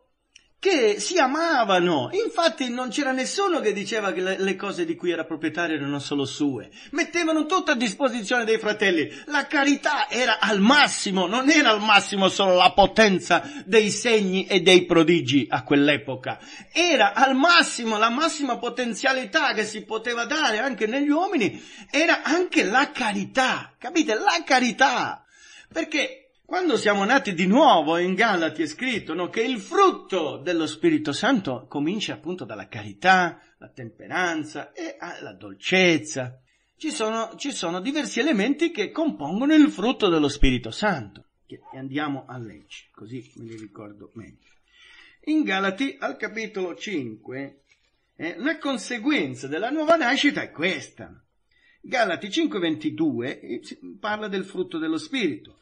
che si amavano. Infatti non c'era nessuno che diceva che le, cose di cui era proprietario erano solo sue. Mettevano tutto a disposizione dei fratelli. La carità era al massimo, non era al massimo solo la potenza dei segni e dei prodigi a quell'epoca. Era al massimo, la massima potenzialità che si poteva dare anche negli uomini, era anche la carità. Capite? La carità. Perché quando siamo nati di nuovo, in Galati è scritto no, che il frutto dello Spirito Santo comincia appunto dalla carità, la temperanza e ah, la dolcezza. Ci sono, ci sono diversi elementi che compongono il frutto dello Spirito Santo. Che andiamo a leggere, così me li ricordo meglio. In Galati, al capitolo 5, eh, una conseguenza della nuova nascita è questa. Galati 5,22 eh, parla del frutto dello Spirito.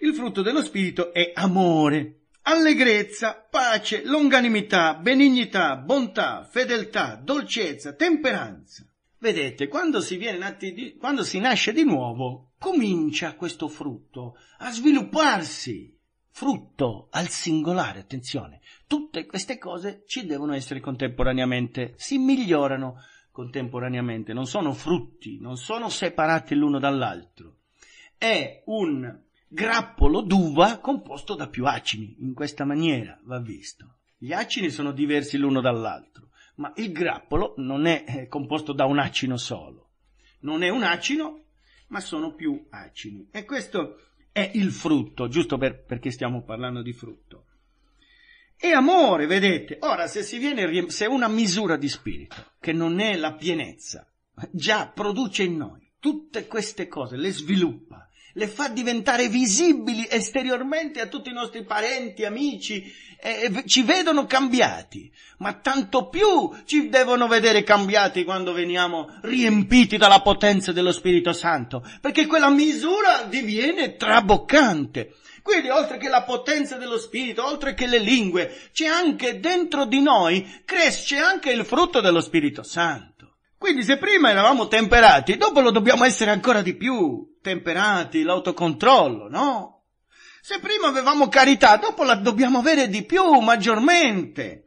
Il frutto dello Spirito è amore, allegrezza, pace, longanimità, benignità, bontà, fedeltà, dolcezza, temperanza. Vedete, quando si, viene nati di, quando si nasce di nuovo, comincia questo frutto a svilupparsi. Frutto al singolare, attenzione. Tutte queste cose ci devono essere contemporaneamente, si migliorano contemporaneamente, non sono frutti, non sono separati l'uno dall'altro. È un grappolo d'uva composto da più acini. In questa maniera va visto. Gli acini sono diversi l'uno dall'altro, ma il grappolo non è eh, composto da un acino solo. Non è un acino, ma sono più acini. E questo è il frutto, giusto per, perché stiamo parlando di frutto. E amore, vedete, ora se si viene, se una misura di spirito, che non è la pienezza, già produce in noi tutte queste cose, le sviluppa, le fa diventare visibili esteriormente a tutti i nostri parenti, amici, e ci vedono cambiati, ma tanto più ci devono vedere cambiati quando veniamo riempiti dalla potenza dello Spirito Santo, perché quella misura diviene traboccante. Quindi oltre che la potenza dello Spirito, oltre che le lingue, c'è anche dentro di noi, cresce anche il frutto dello Spirito Santo. Quindi se prima eravamo temperati, dopo lo dobbiamo essere ancora di più temperati, l'autocontrollo, no? Se prima avevamo carità, dopo la dobbiamo avere di più, maggiormente.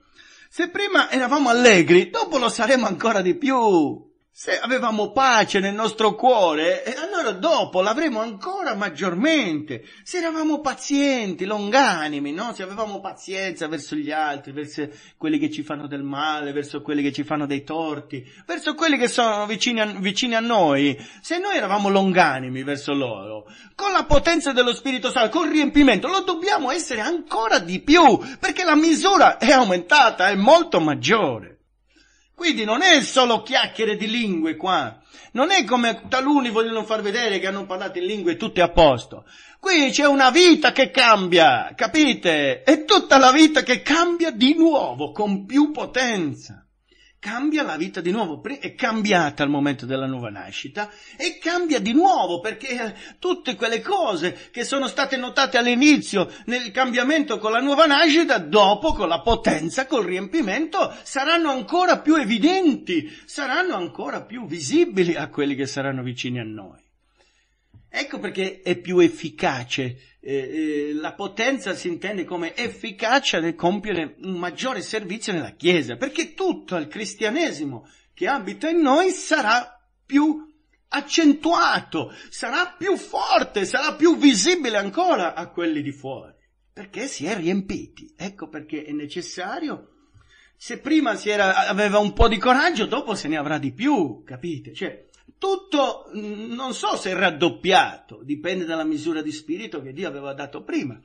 Se prima eravamo allegri, dopo lo saremo ancora di più se avevamo pace nel nostro cuore, eh, allora dopo l'avremo ancora maggiormente. Se eravamo pazienti, longanimi, no? Se avevamo pazienza verso gli altri, verso quelli che ci fanno del male, verso quelli che ci fanno dei torti, verso quelli che sono vicini a, vicini a noi, se noi eravamo longanimi verso loro, con la potenza dello Spirito Santo, il riempimento, lo dobbiamo essere ancora di più, perché la misura è aumentata, è molto maggiore. Quindi non è solo chiacchiere di lingue qua, non è come taluni vogliono far vedere che hanno parlato in lingue e tutto è a posto. Qui c'è una vita che cambia, capite? È tutta la vita che cambia di nuovo, con più potenza cambia la vita di nuovo, è cambiata al momento della nuova nascita e cambia di nuovo perché eh, tutte quelle cose che sono state notate all'inizio nel cambiamento con la nuova nascita, dopo con la potenza, col riempimento, saranno ancora più evidenti, saranno ancora più visibili a quelli che saranno vicini a noi. Ecco perché è più efficace eh, eh, la potenza si intende come efficacia nel compiere un maggiore servizio nella Chiesa, perché tutto il cristianesimo che abita in noi sarà più accentuato, sarà più forte, sarà più visibile ancora a quelli di fuori, perché si è riempiti. Ecco perché è necessario. Se prima si era, aveva un po' di coraggio, dopo se ne avrà di più, capite? Cioè, tutto mm, non so se raddoppiato, dipende dalla misura di spirito che Dio aveva dato prima,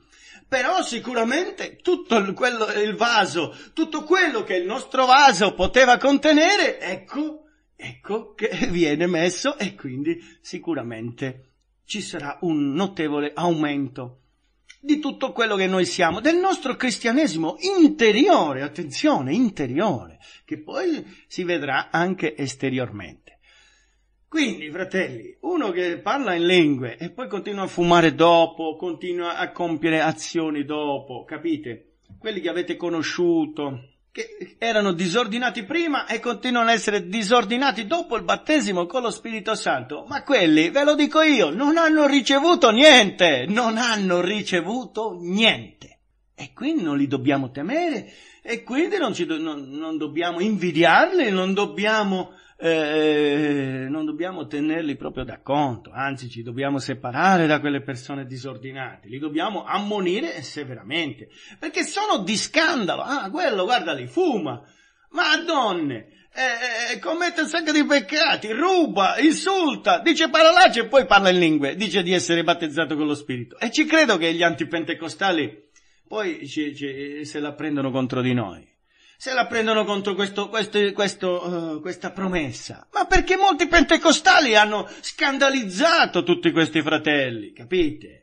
però sicuramente tutto il, quello, il vaso, tutto quello che il nostro vaso poteva contenere, ecco, ecco che <laughs> viene messo e quindi sicuramente ci sarà un notevole aumento di tutto quello che noi siamo, del nostro cristianesimo interiore, attenzione, interiore, che poi si vedrà anche esteriormente. Quindi, fratelli, uno che parla in lingue e poi continua a fumare dopo, continua a compiere azioni dopo, capite? Quelli che avete conosciuto, che erano disordinati prima e continuano a essere disordinati dopo il battesimo con lo Spirito Santo. Ma quelli, ve lo dico io, non hanno ricevuto niente, non hanno ricevuto niente. E quindi non li dobbiamo temere e quindi non, do, non, non dobbiamo invidiarli, non dobbiamo eh, eh, non dobbiamo tenerli proprio da conto, anzi ci dobbiamo separare da quelle persone disordinate, li dobbiamo ammonire severamente, perché sono di scandalo, ah quello guarda li fuma, madonne, eh, eh, eh, commette un sacco di peccati, ruba, insulta, dice parolacce e poi parla in lingue, dice di essere battezzato con lo Spirito. E ci credo che gli antipentecostali poi ci, ci, se la prendono contro di noi se la prendono contro questo, questo, questo, uh, questa promessa. Ma perché molti pentecostali hanno scandalizzato tutti questi fratelli, capite?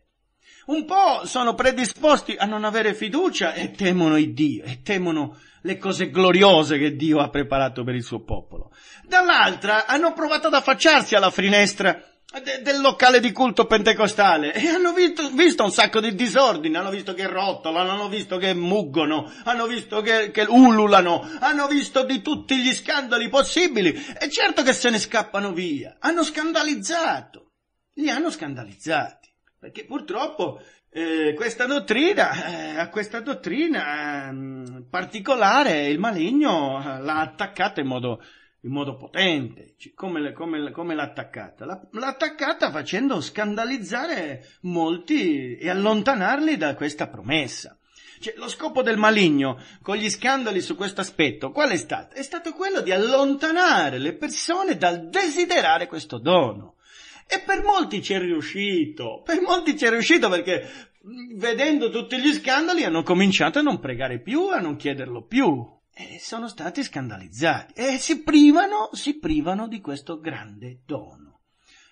Un po' sono predisposti a non avere fiducia e temono il Dio, e temono le cose gloriose che Dio ha preparato per il suo popolo. Dall'altra hanno provato ad affacciarsi alla finestra de, del locale di culto pentecostale e hanno visto, visto, un sacco di disordini, hanno visto che rotolano, hanno visto che muggono, hanno visto che, che ululano, hanno visto di tutti gli scandali possibili e certo che se ne scappano via, hanno scandalizzato, li hanno scandalizzati, perché purtroppo eh, questa dottrina, eh, a questa dottrina eh, particolare il maligno eh, l'ha attaccata in modo in modo potente, come, come, come l'attaccata. La, l'attaccata facendo scandalizzare molti e allontanarli da questa promessa. Cioè, lo scopo del maligno con gli scandali su questo aspetto, qual è stato? È stato quello di allontanare le persone dal desiderare questo dono. E per molti ci è riuscito, per molti ci è riuscito perché mm, vedendo tutti gli scandali hanno cominciato a non pregare più, a non chiederlo più eh, sono stati scandalizzati e eh, si privano, si privano di questo grande dono.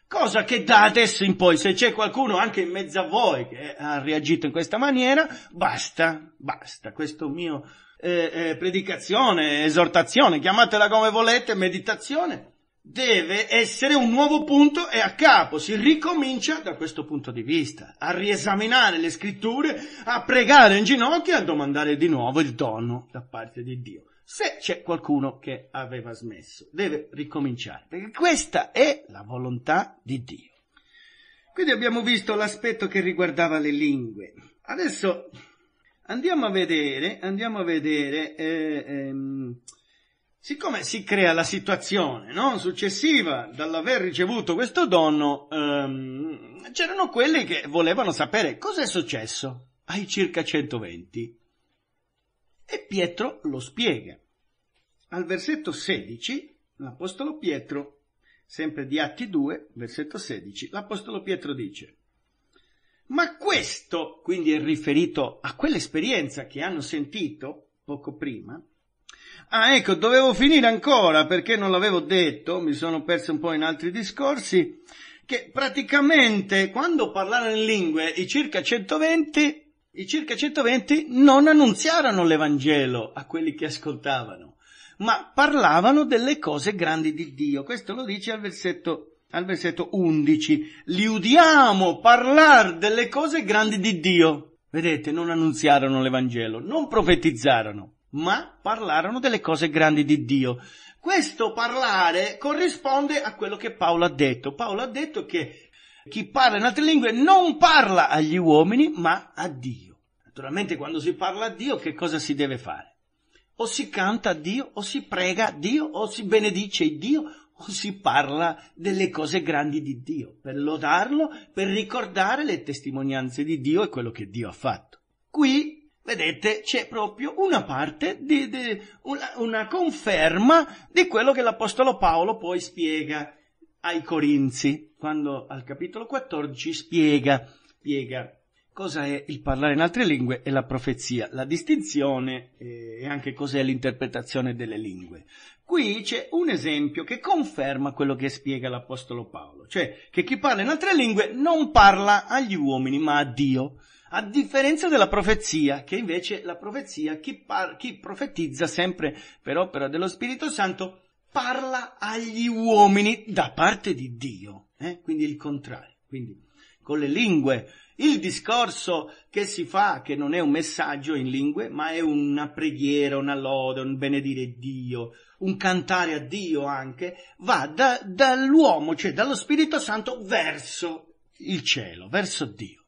Cosa che da adesso in poi, se c'è qualcuno anche in mezzo a voi che ha reagito in questa maniera, basta, basta, questo mio eh, eh, predicazione, esortazione, chiamatela come volete, meditazione, deve essere un nuovo punto e a capo, si ricomincia da questo punto di vista, a riesaminare le scritture, a pregare in ginocchio e a domandare di nuovo il dono da parte di Dio. Se c'è qualcuno che aveva smesso, deve ricominciare, perché questa è la volontà di Dio. Quindi abbiamo visto l'aspetto che riguardava le lingue. Adesso andiamo a vedere, andiamo a vedere eh, ehm, siccome si crea la situazione no? successiva dall'aver ricevuto questo dono, ehm, c'erano quelli che volevano sapere cosa è successo ai circa 120. E Pietro lo spiega. Al versetto 16, l'Apostolo Pietro, sempre di Atti 2, versetto 16, l'Apostolo Pietro dice, ma questo, quindi è riferito a quell'esperienza che hanno sentito poco prima, Ah, ecco, dovevo finire ancora perché non l'avevo detto, mi sono perso un po' in altri discorsi, che praticamente quando parlarono in lingue i circa 120, i circa 120 non annunziarono l'Evangelo a quelli che ascoltavano, ma parlavano delle cose grandi di Dio. Questo lo dice al versetto, al versetto 11. Li udiamo parlare delle cose grandi di Dio. Vedete, non annunziarono l'Evangelo, non profetizzarono ma parlarono delle cose grandi di Dio. Questo parlare corrisponde a quello che Paolo ha detto. Paolo ha detto che chi parla in altre lingue non parla agli uomini, ma a Dio. Naturalmente quando si parla a Dio che cosa si deve fare? O si canta a Dio, o si prega a Dio, o si benedice a Dio, o si parla delle cose grandi di Dio, per lodarlo, per ricordare le testimonianze di Dio e quello che Dio ha fatto. Qui Vedete, c'è proprio una parte, di, di, una, una conferma di quello che l'Apostolo Paolo poi spiega ai Corinzi, quando al capitolo 14 spiega, spiega cosa è il parlare in altre lingue e la profezia, la distinzione eh, e anche cos'è l'interpretazione delle lingue. Qui c'è un esempio che conferma quello che spiega l'Apostolo Paolo, cioè che chi parla in altre lingue non parla agli uomini ma a Dio. A differenza della profezia, che invece la profezia, chi, par- chi profetizza sempre per opera dello Spirito Santo, parla agli uomini da parte di Dio. Eh? Quindi il contrario. Quindi con le lingue il discorso che si fa, che non è un messaggio in lingue, ma è una preghiera, una lode, un benedire Dio, un cantare a Dio anche, va da, dall'uomo, cioè dallo Spirito Santo, verso il cielo, verso Dio.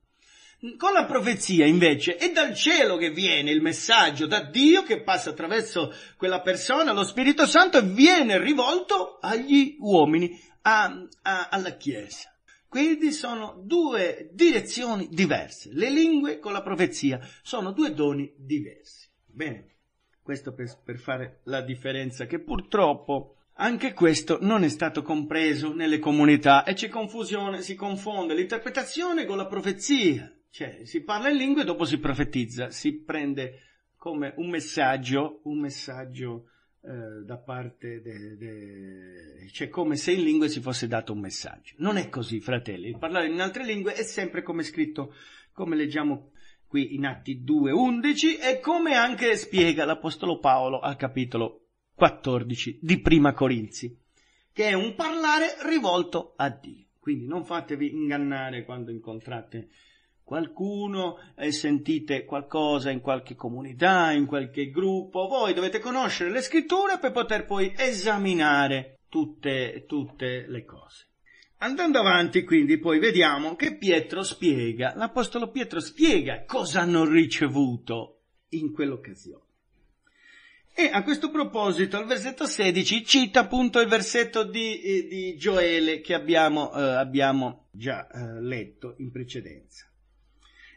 Con la profezia invece è dal cielo che viene il messaggio, da Dio che passa attraverso quella persona, lo Spirito Santo, e viene rivolto agli uomini, a, a, alla Chiesa. Quindi sono due direzioni diverse. Le lingue con la profezia sono due doni diversi. Bene, questo per, per fare la differenza che purtroppo anche questo non è stato compreso nelle comunità e c'è confusione, si confonde l'interpretazione con la profezia. Cioè, si parla in lingua e dopo si profetizza, si prende come un messaggio, un messaggio eh, da parte, de, de, cioè come se in lingue si fosse dato un messaggio. Non è così, fratelli, il parlare in altre lingue è sempre come scritto, come leggiamo qui in Atti 2.11 e come anche spiega l'Apostolo Paolo al capitolo 14 di Prima Corinzi, che è un parlare rivolto a Dio. Quindi non fatevi ingannare quando incontrate qualcuno, eh, sentite qualcosa in qualche comunità, in qualche gruppo, voi dovete conoscere le scritture per poter poi esaminare tutte, tutte le cose. Andando avanti quindi poi vediamo che Pietro spiega, l'Apostolo Pietro spiega cosa hanno ricevuto in quell'occasione. E a questo proposito, al versetto 16, cita appunto il versetto di, eh, di Gioele che abbiamo, eh, abbiamo già eh, letto in precedenza.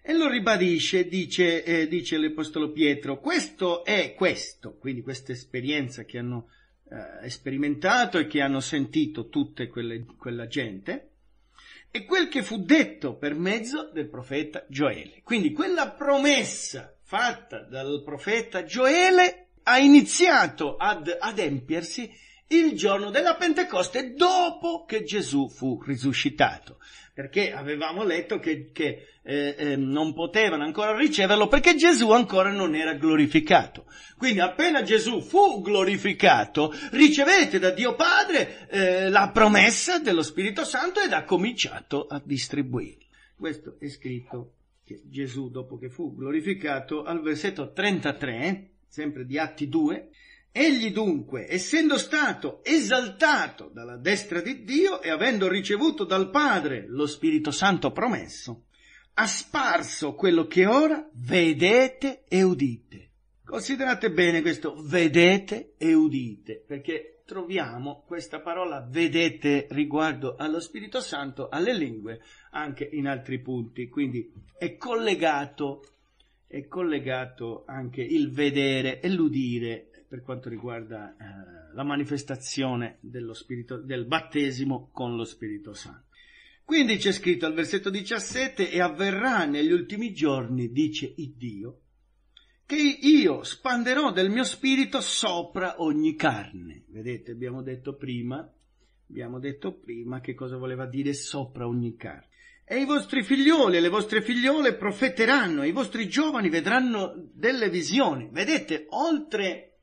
E lo ribadisce, dice, eh, dice l'Apostolo Pietro, questo è questo, quindi questa esperienza che hanno eh, sperimentato e che hanno sentito tutta quella gente, è quel che fu detto per mezzo del profeta Gioele. Quindi quella promessa fatta dal profeta Gioele ha iniziato ad adempiersi il giorno della Pentecoste dopo che Gesù fu risuscitato perché avevamo letto che, che eh, eh, non potevano ancora riceverlo perché Gesù ancora non era glorificato. Quindi appena Gesù fu glorificato, ricevete da Dio Padre eh, la promessa dello Spirito Santo ed ha cominciato a distribuire. Questo è scritto che Gesù, dopo che fu glorificato, al versetto 33, sempre di Atti 2, Egli dunque, essendo stato esaltato dalla destra di Dio e avendo ricevuto dal Padre lo Spirito Santo promesso, ha sparso quello che ora vedete e udite. Considerate bene questo vedete e udite, perché troviamo questa parola vedete riguardo allo Spirito Santo, alle lingue, anche in altri punti, quindi è collegato, è collegato anche il vedere e l'udire per quanto riguarda eh, la manifestazione spirito, del battesimo con lo Spirito Santo. Quindi c'è scritto al versetto 17 e avverrà negli ultimi giorni, dice Dio, che io spanderò del mio spirito sopra ogni carne. Vedete, abbiamo detto prima, abbiamo detto prima che cosa voleva dire sopra ogni carne. E i vostri figlioli e le vostre figliole profeteranno, i vostri giovani vedranno delle visioni. Vedete, oltre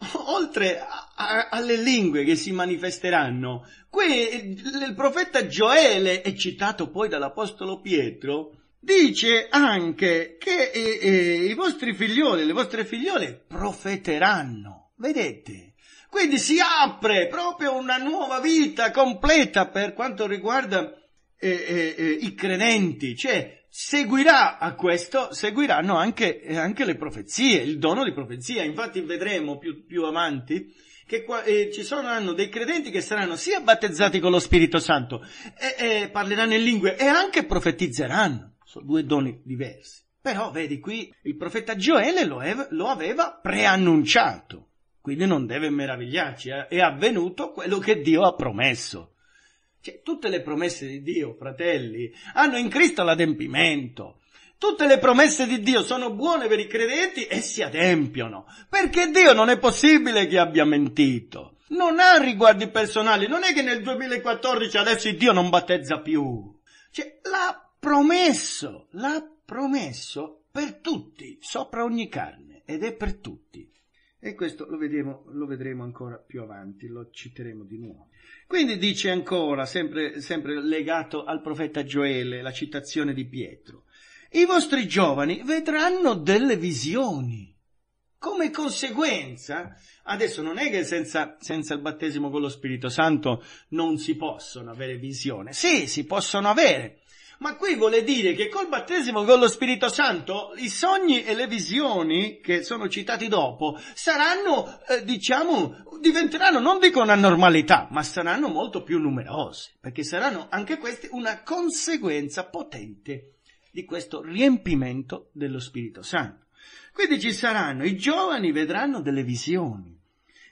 <laughs> oltre a, a, alle lingue che si manifesteranno, qui il profeta Gioele, è citato poi dall'Apostolo Pietro, dice anche che eh, eh, i vostri figlioli, le vostre figliole profeteranno. Vedete? Quindi si apre proprio una nuova vita completa per quanto riguarda eh, eh, eh i credenti, cioè seguirà a questo, seguiranno anche, eh, anche, le profezie, il dono di profezia. Infatti vedremo più, più avanti che qua, eh, ci saranno dei credenti che saranno sia battezzati con lo Spirito Santo e, e parleranno in lingue e anche profetizzeranno. Sono due doni diversi. Però vedi qui il profeta Gioele lo, ev- lo aveva preannunciato. Quindi non deve meravigliarci, eh? è avvenuto quello che Dio ha promesso. Cioè, tutte le promesse di Dio, fratelli, hanno in Cristo l'adempimento. Tutte le promesse di Dio sono buone per i credenti e si adempiono, perché Dio non è possibile che abbia mentito. Non ha riguardi personali, non è che nel 2014 adesso Dio non battezza più. Cioè, l'ha promesso, l'ha promesso per tutti, sopra ogni carne, ed è per tutti. E questo lo, vediamo, lo vedremo ancora più avanti, lo citeremo di nuovo. Quindi dice ancora, sempre, sempre legato al profeta Gioele, la citazione di Pietro, i vostri giovani vedranno delle visioni. Come conseguenza, adesso non è che senza, senza, il battesimo con lo Spirito Santo non si possono avere visioni. Sì, si possono avere, ma qui vuole dire che col battesimo con lo Spirito Santo i sogni e le visioni, che sono citati dopo, saranno, eh, diciamo, diventeranno, non dico una normalità, ma saranno molto più numerose, perché saranno anche queste una conseguenza potente di questo riempimento dello Spirito Santo. Quindi ci saranno, i giovani vedranno delle visioni,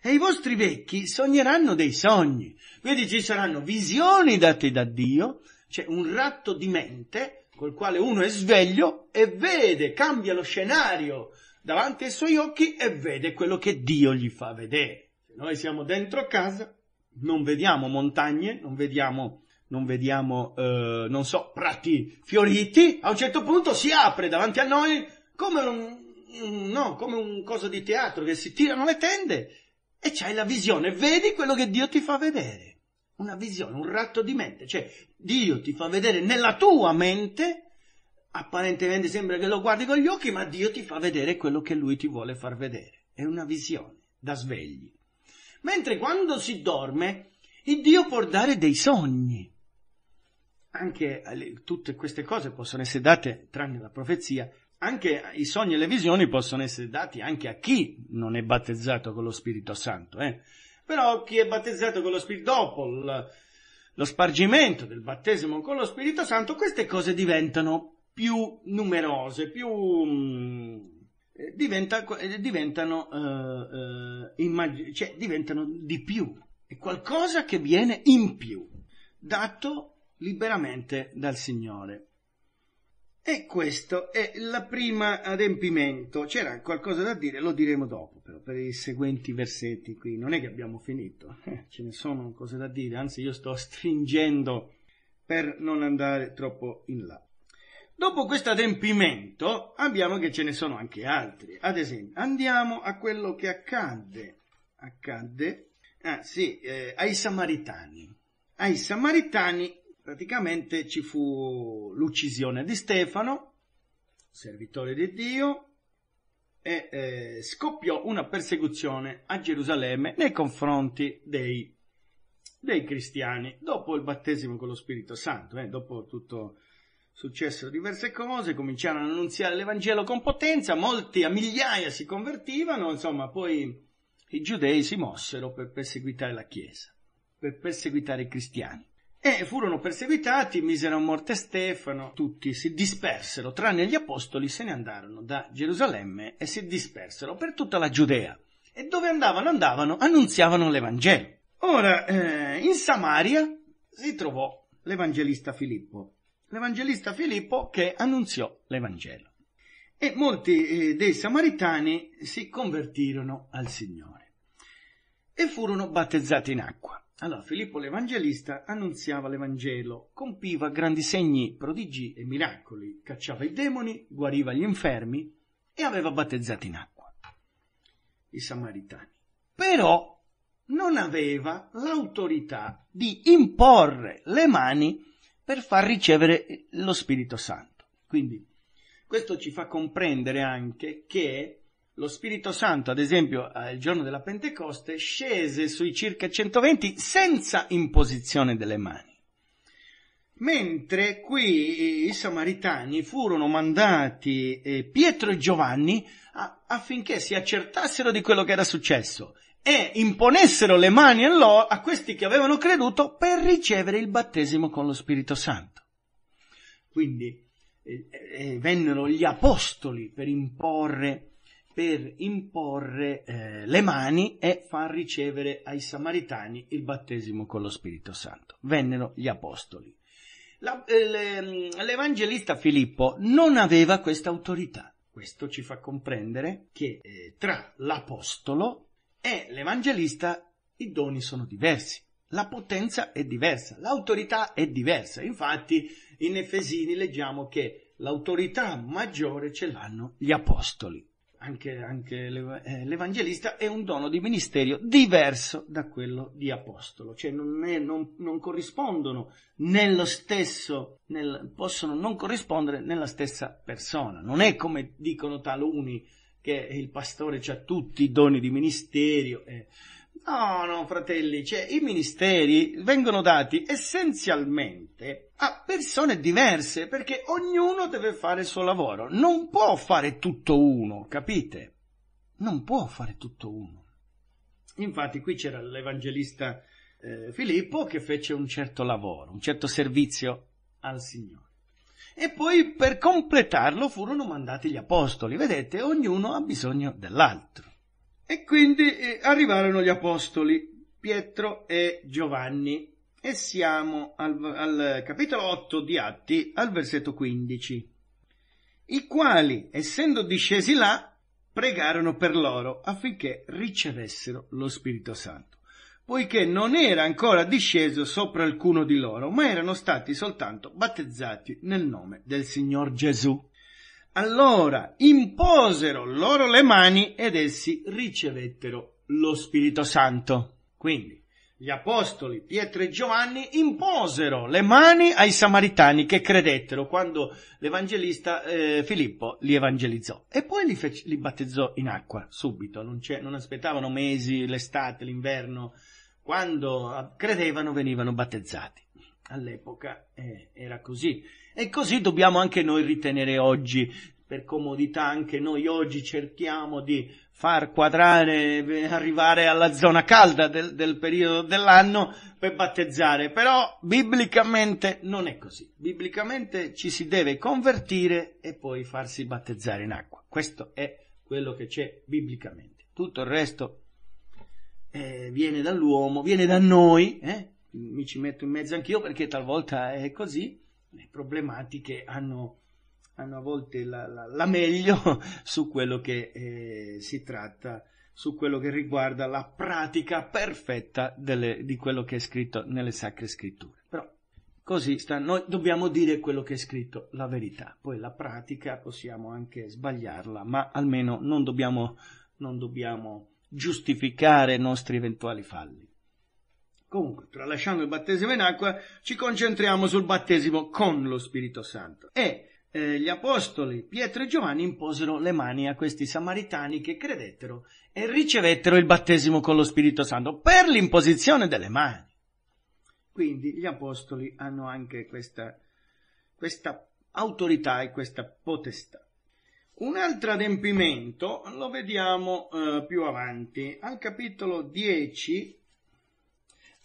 e i vostri vecchi sogneranno dei sogni. Quindi ci saranno visioni date da Dio c'è un ratto di mente col quale uno è sveglio e vede, cambia lo scenario davanti ai suoi occhi e vede quello che Dio gli fa vedere. Se noi siamo dentro casa, non vediamo montagne, non vediamo, non vediamo, eh, non so, prati fioriti, a un certo punto si apre davanti a noi come un, no, come un coso di teatro che si tirano le tende e c'hai la visione, vedi quello che Dio ti fa vedere una visione, un ratto di mente, cioè Dio ti fa vedere nella tua mente, apparentemente sembra che lo guardi con gli occhi, ma Dio ti fa vedere quello che lui ti vuole far vedere, è una visione da svegli. Mentre quando si dorme, il Dio può dare dei sogni. Anche eh, tutte queste cose possono essere date, tranne la profezia, anche i sogni e le visioni possono essere dati anche a chi non è battezzato con lo Spirito Santo. Eh? Però chi è battezzato con lo Spirito dopo il, lo spargimento del battesimo con lo Spirito Santo, queste cose diventano più numerose, più mm, eh, diventa, eh, diventano, eh, eh immag- cioè, diventano di più. È qualcosa che viene in più, dato liberamente dal Signore. E questo è il primo adempimento. C'era qualcosa da dire, lo diremo dopo, però, per i seguenti versetti qui. Non è che abbiamo finito, eh, ce ne sono cose da dire, anzi io sto stringendo per non andare troppo in là. Dopo questo adempimento abbiamo che ce ne sono anche altri. Ad esempio, andiamo a quello che accadde, accadde ah, sì, eh, ai Samaritani. Ai Samaritani praticamente ci fu l'uccisione di Stefano, servitore di Dio, e eh, scoppiò una persecuzione a Gerusalemme nei confronti dei, dei, cristiani dopo il battesimo con lo Spirito Santo, eh, dopo tutto successero diverse cose, cominciarono ad annunziare l'Evangelo con potenza, molti a migliaia si convertivano, insomma poi i giudei si mossero per perseguitare la Chiesa, per perseguitare i cristiani. E furono perseguitati, misero a morte Stefano, tutti si dispersero, tranne gli apostoli se ne andarono da Gerusalemme e si dispersero per tutta la Giudea. E dove andavano andavano, annunziavano l'Evangelo. Ora, eh, in Samaria si trovò l'Evangelista Filippo, l'Evangelista Filippo che annunziò l'Evangelo. E molti eh, dei samaritani si convertirono al Signore e furono battezzati in acqua. Allora, Filippo l'Evangelista annunziava l'Evangelo, compiva grandi segni, prodigi e miracoli, cacciava i demoni, guariva gli infermi e aveva battezzato in acqua i samaritani. Però non aveva l'autorità di imporre le mani per far ricevere lo Spirito Santo. Quindi questo ci fa comprendere anche che lo Spirito Santo, ad esempio, il giorno della Pentecoste, scese sui circa 120 senza imposizione delle mani. Mentre qui i samaritani furono mandati eh, Pietro e Giovanni a, affinché si accertassero di quello che era successo e imponessero le mani a, loro, a questi che avevano creduto per ricevere il battesimo con lo Spirito Santo. Quindi eh, eh, vennero gli apostoli per imporre per imporre eh, le mani e far ricevere ai samaritani il battesimo con lo Spirito Santo. Vennero gli apostoli. La, eh, mm, l'evangelista Filippo non aveva questa autorità. Questo ci fa comprendere che eh, tra l'apostolo e l'evangelista i doni sono diversi. La potenza è diversa, l'autorità è diversa. Infatti in Efesini leggiamo che l'autorità maggiore ce l'hanno gli apostoli anche, anche eh, l'evangelista, è un dono di ministerio diverso da quello di apostolo, cioè non, è, non, non corrispondono nello stesso, nel, possono non corrispondere nella stessa persona. Non è come dicono taluni che il pastore ha tutti i doni di ministerio. Eh No, no, fratelli, cioè, i ministeri vengono dati essenzialmente a persone diverse perché ognuno deve fare il suo lavoro. Non può fare tutto uno, capite? Non può fare tutto uno. Infatti qui c'era l'evangelista eh, Filippo che fece un certo lavoro, un certo servizio al Signore. E poi per completarlo furono mandati gli apostoli. Vedete, ognuno ha bisogno dell'altro. E quindi eh, arrivarono gli apostoli, Pietro e Giovanni, e siamo al, al capitolo 8 di Atti, al versetto 15, i quali, essendo discesi là, pregarono per loro affinché ricevessero lo Spirito Santo poiché non era ancora disceso sopra alcuno di loro, ma erano stati soltanto battezzati nel nome del Signor Gesù. Allora imposero loro le mani ed essi ricevettero lo Spirito Santo. Quindi gli apostoli Pietro e Giovanni imposero le mani ai samaritani che credettero quando l'evangelista eh, Filippo li evangelizzò e poi li, fece, li battezzò in acqua subito, non, non aspettavano mesi, l'estate, l'inverno, quando ah, credevano venivano battezzati. All'epoca eh, era così e così dobbiamo anche noi ritenere oggi, per comodità anche noi oggi cerchiamo di far quadrare, arrivare alla zona calda del, del, periodo dell'anno per battezzare, però biblicamente non è così. Biblicamente ci si deve convertire e poi farsi battezzare in acqua. Questo è quello che c'è biblicamente. Tutto il resto eh, viene dall'uomo, viene da noi, eh? mi ci metto in mezzo anch'io perché talvolta è così, le problematiche hanno, hanno a volte la, la, la, meglio <laughs> su quello che eh, si tratta, su quello che riguarda la pratica perfetta delle, di quello che è scritto nelle sacre scritture. Però così sta, noi dobbiamo dire quello che è scritto, la verità. Poi la pratica possiamo anche sbagliarla, ma almeno non dobbiamo, non dobbiamo giustificare i nostri eventuali falli. Comunque, tralasciando il battesimo in acqua, ci concentriamo sul battesimo con lo Spirito Santo. E eh, gli apostoli Pietro e Giovanni imposero le mani a questi samaritani che credettero e ricevettero il battesimo con lo Spirito Santo per l'imposizione delle mani. Quindi gli apostoli hanno anche questa, questa autorità e questa potestà. Un altro adempimento lo vediamo eh, più avanti, al capitolo 10,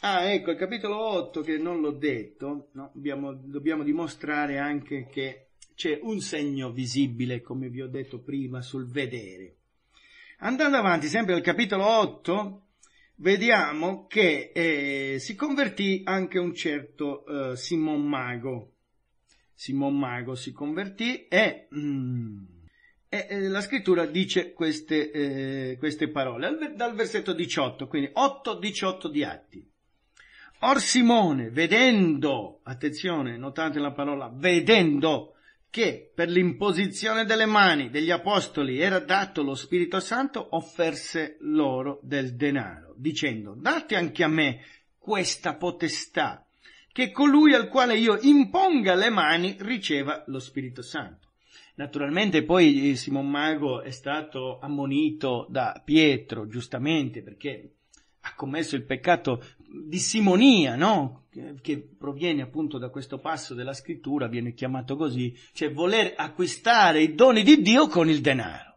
Ah, ecco, il capitolo 8 che non l'ho detto, no? dobbiamo, dobbiamo dimostrare anche che c'è un segno visibile, come vi ho detto prima, sul vedere. Andando avanti, sempre al capitolo 8, vediamo che eh, si convertì anche un certo eh, Simon Mago. Simon Mago si convertì e, mm, e eh, la scrittura dice queste, eh, queste parole dal versetto 18, quindi 8-18 di Atti. Or Simone, vedendo, attenzione, notate la parola, vedendo che per l'imposizione delle mani degli apostoli era dato lo Spirito Santo, offerse loro del denaro, dicendo, date anche a me questa potestà, che colui al quale io imponga le mani riceva lo Spirito Santo. Naturalmente poi Simon Mago è stato ammonito da Pietro, giustamente, perché ha commesso il peccato di simonia, no? che proviene appunto da questo passo della scrittura, viene chiamato così, cioè voler acquistare i doni di Dio con il denaro.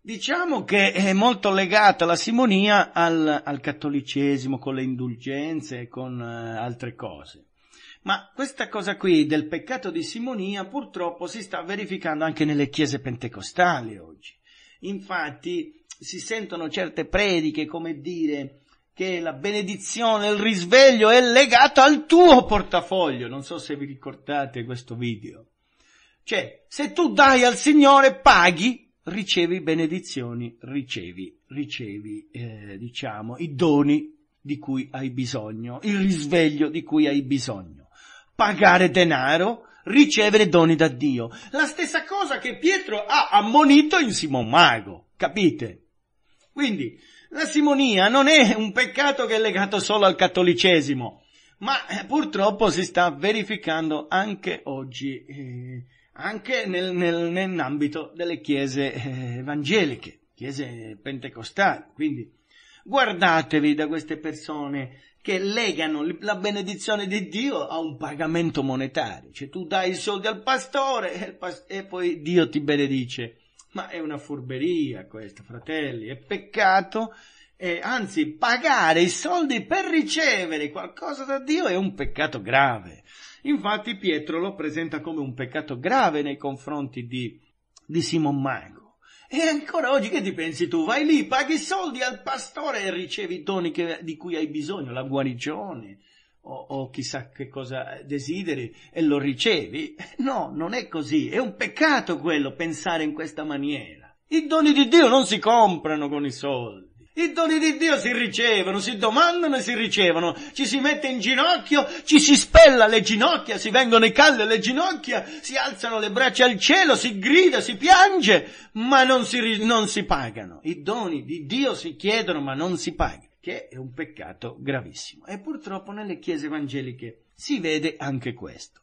Diciamo che è molto legata la simonia al, al cattolicesimo, con le indulgenze e con eh, altre cose. Ma questa cosa qui del peccato di simonia purtroppo si sta verificando anche nelle chiese pentecostali oggi. Infatti si sentono certe prediche, come dire che la benedizione, il risveglio è legato al tuo portafoglio. Non so se vi ricordate questo video. Cioè, se tu dai al Signore, paghi, ricevi benedizioni, ricevi, ricevi, eh, diciamo, i doni di cui hai bisogno, il risveglio di cui hai bisogno. Pagare denaro, ricevere doni da Dio. La stessa cosa che Pietro ha ammonito in Simon Mago, capite? Quindi la simonia non è un peccato che è legato solo al cattolicesimo, ma eh, purtroppo si sta verificando anche oggi, eh, anche nel, nel, nell'ambito delle chiese eh, evangeliche, chiese pentecostali. Quindi guardatevi da queste persone che legano la benedizione di Dio a un pagamento monetario. Cioè tu dai i soldi al pastore e, past- e poi Dio ti benedice. Ma è una furberia questa, fratelli, è peccato. E anzi, pagare i soldi per ricevere qualcosa da Dio è un peccato grave. Infatti Pietro lo presenta come un peccato grave nei confronti di, di Simon Mago. E ancora oggi che ti pensi tu? Vai lì, paghi i soldi al pastore e ricevi i doni che, di cui hai bisogno, la guarigione, o, o chissà che cosa desideri e lo ricevi. No, non è così. È un peccato quello pensare in questa maniera. I doni di Dio non si comprano con i soldi. I doni di Dio si ricevono, si domandano e si ricevono. Ci si mette in ginocchio, ci si spella le ginocchia, si vengono i calli alle ginocchia, si alzano le braccia al cielo, si grida, si piange, ma non si, non si pagano. I doni di Dio si chiedono, ma non si pagano che è un peccato gravissimo. E purtroppo nelle chiese evangeliche si vede anche questo.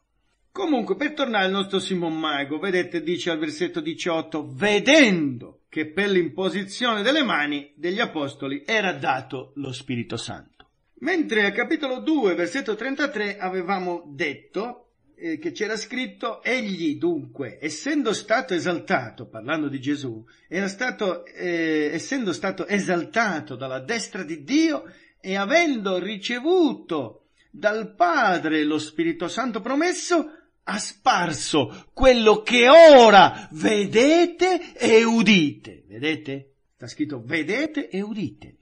Comunque, per tornare al nostro Simon Mago, vedete, dice al versetto 18, vedendo che per l'imposizione delle mani degli apostoli era dato lo Spirito Santo. Mentre al capitolo 2, versetto 33, avevamo detto eh, che c'era scritto, egli dunque, essendo stato esaltato, parlando di Gesù, era stato, eh, essendo stato esaltato dalla destra di Dio e avendo ricevuto dal Padre lo Spirito Santo promesso, ha sparso quello che ora vedete e udite. Vedete? Sta scritto vedete e udite.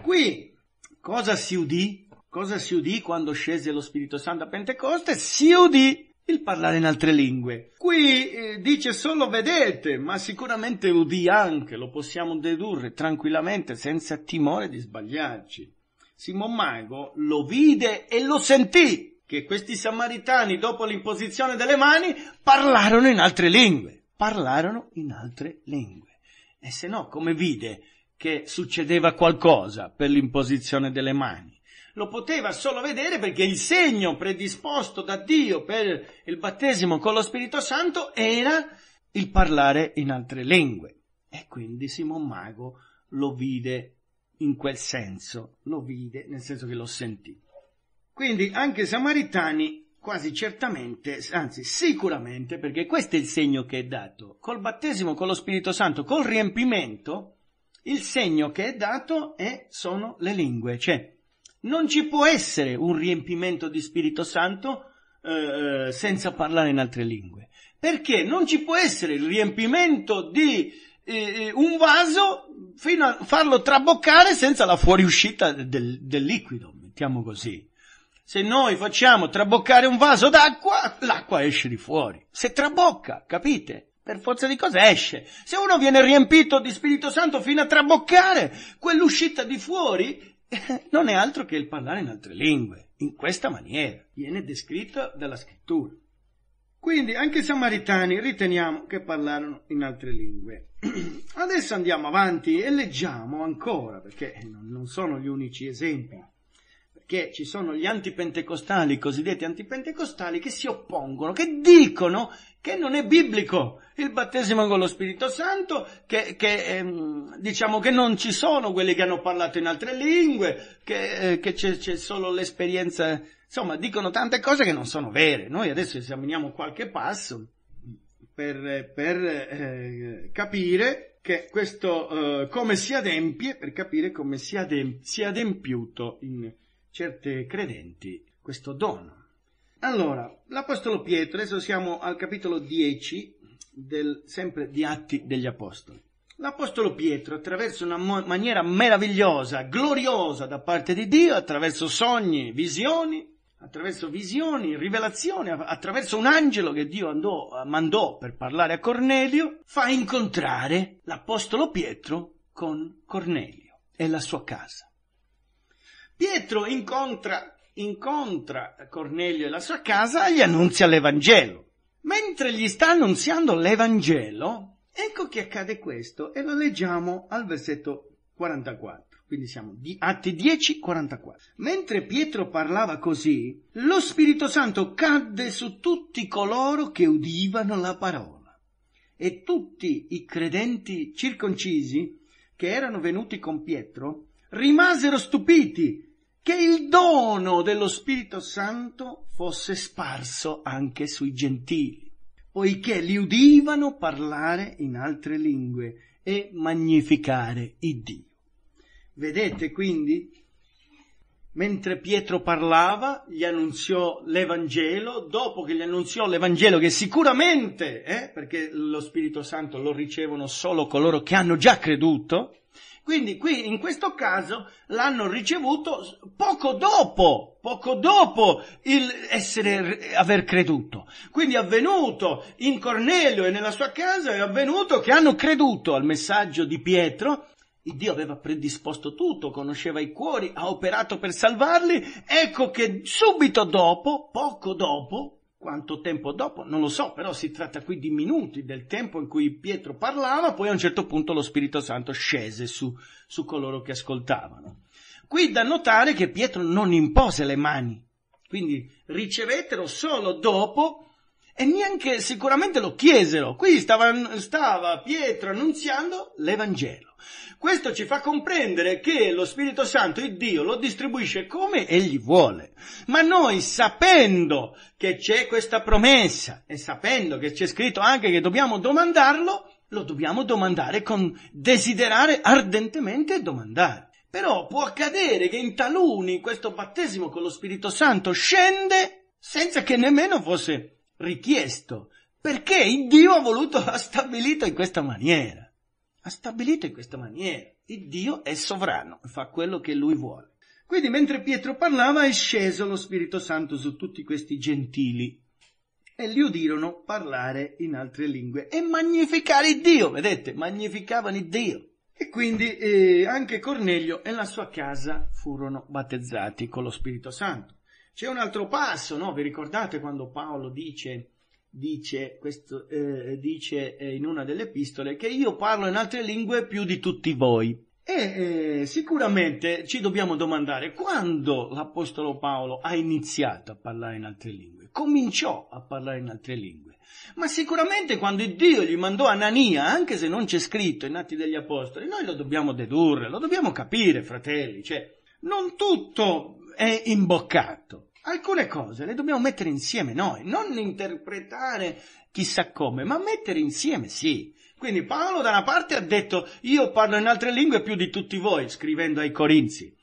Qui cosa si udì? Cosa si udì quando scese lo Spirito Santo a Pentecoste? Si udì il parlare in altre lingue. Qui eh, dice solo vedete, ma sicuramente udì anche, lo possiamo dedurre tranquillamente senza timore di sbagliarci. Simon Mago lo vide e lo sentì che questi samaritani dopo l'imposizione delle mani parlarono in altre lingue, parlarono in altre lingue. E se no, come vide che succedeva qualcosa per l'imposizione delle mani? lo poteva solo vedere perché il segno predisposto da Dio per il battesimo con lo Spirito Santo era il parlare in altre lingue. E quindi Simon Mago lo vide in quel senso, lo vide nel senso che lo sentì. Quindi anche i samaritani quasi certamente, anzi sicuramente, perché questo è il segno che è dato, col battesimo, con lo Spirito Santo, col riempimento, il segno che è dato è, sono le lingue, cioè non ci può essere un riempimento di Spirito Santo eh, eh, senza parlare in altre lingue. Perché non ci può essere il riempimento di eh, un vaso fino a farlo traboccare senza la fuoriuscita del, del liquido, mettiamo così. Se noi facciamo traboccare un vaso d'acqua, l'acqua esce di fuori. Se trabocca, capite? Per forza di cosa esce. Se uno viene riempito di Spirito Santo fino a traboccare, quell'uscita di fuori <laughs> non è altro che il parlare in altre lingue, in questa maniera, viene descritto dalla scrittura. Quindi anche i samaritani riteniamo che parlarono in altre lingue. <clears throat> Adesso andiamo avanti e leggiamo ancora, perché non sono gli unici esempi che ci sono gli antipentecostali, i cosiddetti antipentecostali, che si oppongono, che dicono che non è biblico il battesimo con lo Spirito Santo, che, che ehm, diciamo che non ci sono quelli che hanno parlato in altre lingue, che, eh, che c'è, c'è, solo l'esperienza, insomma, dicono tante cose che non sono vere. Noi adesso esaminiamo qualche passo per, per eh, capire questo, eh, come si adempie, per capire come si, adem- si è adempiuto in certe credenti questo dono. Allora, l'Apostolo Pietro, adesso siamo al capitolo 10, del, sempre di Atti degli Apostoli. L'Apostolo Pietro, attraverso una mo- maniera meravigliosa, gloriosa da parte di Dio, attraverso sogni, visioni, attraverso visioni, rivelazioni, attraverso un angelo che Dio andò, mandò per parlare a Cornelio, fa incontrare l'Apostolo Pietro con Cornelio e la sua casa. Pietro incontra, incontra Cornelio e la sua casa e gli annunzia l'Evangelo. Mentre gli sta annunziando l'Evangelo, ecco che accade questo e lo leggiamo al versetto 44. Quindi siamo di Atti 10, 44. Mentre Pietro parlava così, lo Spirito Santo cadde su tutti coloro che udivano la parola e tutti i credenti circoncisi che erano venuti con Pietro rimasero stupiti che il dono dello Spirito Santo fosse sparso anche sui gentili, poiché li udivano parlare in altre lingue e magnificare il Dio. Vedete quindi mentre Pietro parlava, gli annunziò l'Evangelo, dopo che gli annunziò l'Evangelo, che sicuramente, eh, perché lo Spirito Santo lo ricevono solo coloro che hanno già creduto, quindi qui in questo caso l'hanno ricevuto poco dopo, poco dopo il essere, aver creduto. Quindi è avvenuto in Cornelio e nella sua casa, è avvenuto che hanno creduto al messaggio di Pietro il Dio aveva predisposto tutto, conosceva i cuori, ha operato per salvarli. Ecco che subito dopo, poco dopo, quanto tempo dopo? Non lo so, però si tratta qui di minuti del tempo in cui Pietro parlava, poi a un certo punto lo Spirito Santo scese su, su coloro che ascoltavano. Qui da notare che Pietro non impose le mani, quindi ricevettero solo dopo e neanche sicuramente lo chiesero. Qui stava, stava Pietro annunziando l'Evangelo. Questo ci fa comprendere che lo Spirito Santo, il Dio, lo distribuisce come egli vuole. Ma noi, sapendo che c'è questa promessa e sapendo che c'è scritto anche che dobbiamo domandarlo, lo dobbiamo domandare con desiderare ardentemente domandare. Però può accadere che in taluni questo battesimo con lo Spirito Santo scende senza che nemmeno fosse richiesto, perché Dio ha voluto, ha stabilito in questa maniera ha stabilito in questa maniera. Il Dio è sovrano, fa quello che lui vuole. Quindi mentre Pietro parlava è sceso lo Spirito Santo su tutti questi gentili e li udirono parlare in altre lingue e magnificare il Dio, vedete, magnificavano il Dio. E quindi eh, anche Cornelio e la sua casa furono battezzati con lo Spirito Santo. C'è un altro passo, no? Vi ricordate quando Paolo dice dice, questo, eh, dice eh, in una delle epistole che io parlo in altre lingue più di tutti voi. E eh, sicuramente ci dobbiamo domandare quando l'Apostolo Paolo ha iniziato a parlare in altre lingue, cominciò a parlare in altre lingue, ma sicuramente quando Dio gli mandò Anania, anche se non c'è scritto in Atti degli Apostoli, noi lo dobbiamo dedurre, lo dobbiamo capire, fratelli, cioè non tutto è imboccato alcune cose le dobbiamo mettere insieme noi, non interpretare chissà come, ma mettere insieme sì. Quindi Paolo da una parte ha detto io parlo in altre lingue più di tutti voi, scrivendo ai Corinzi.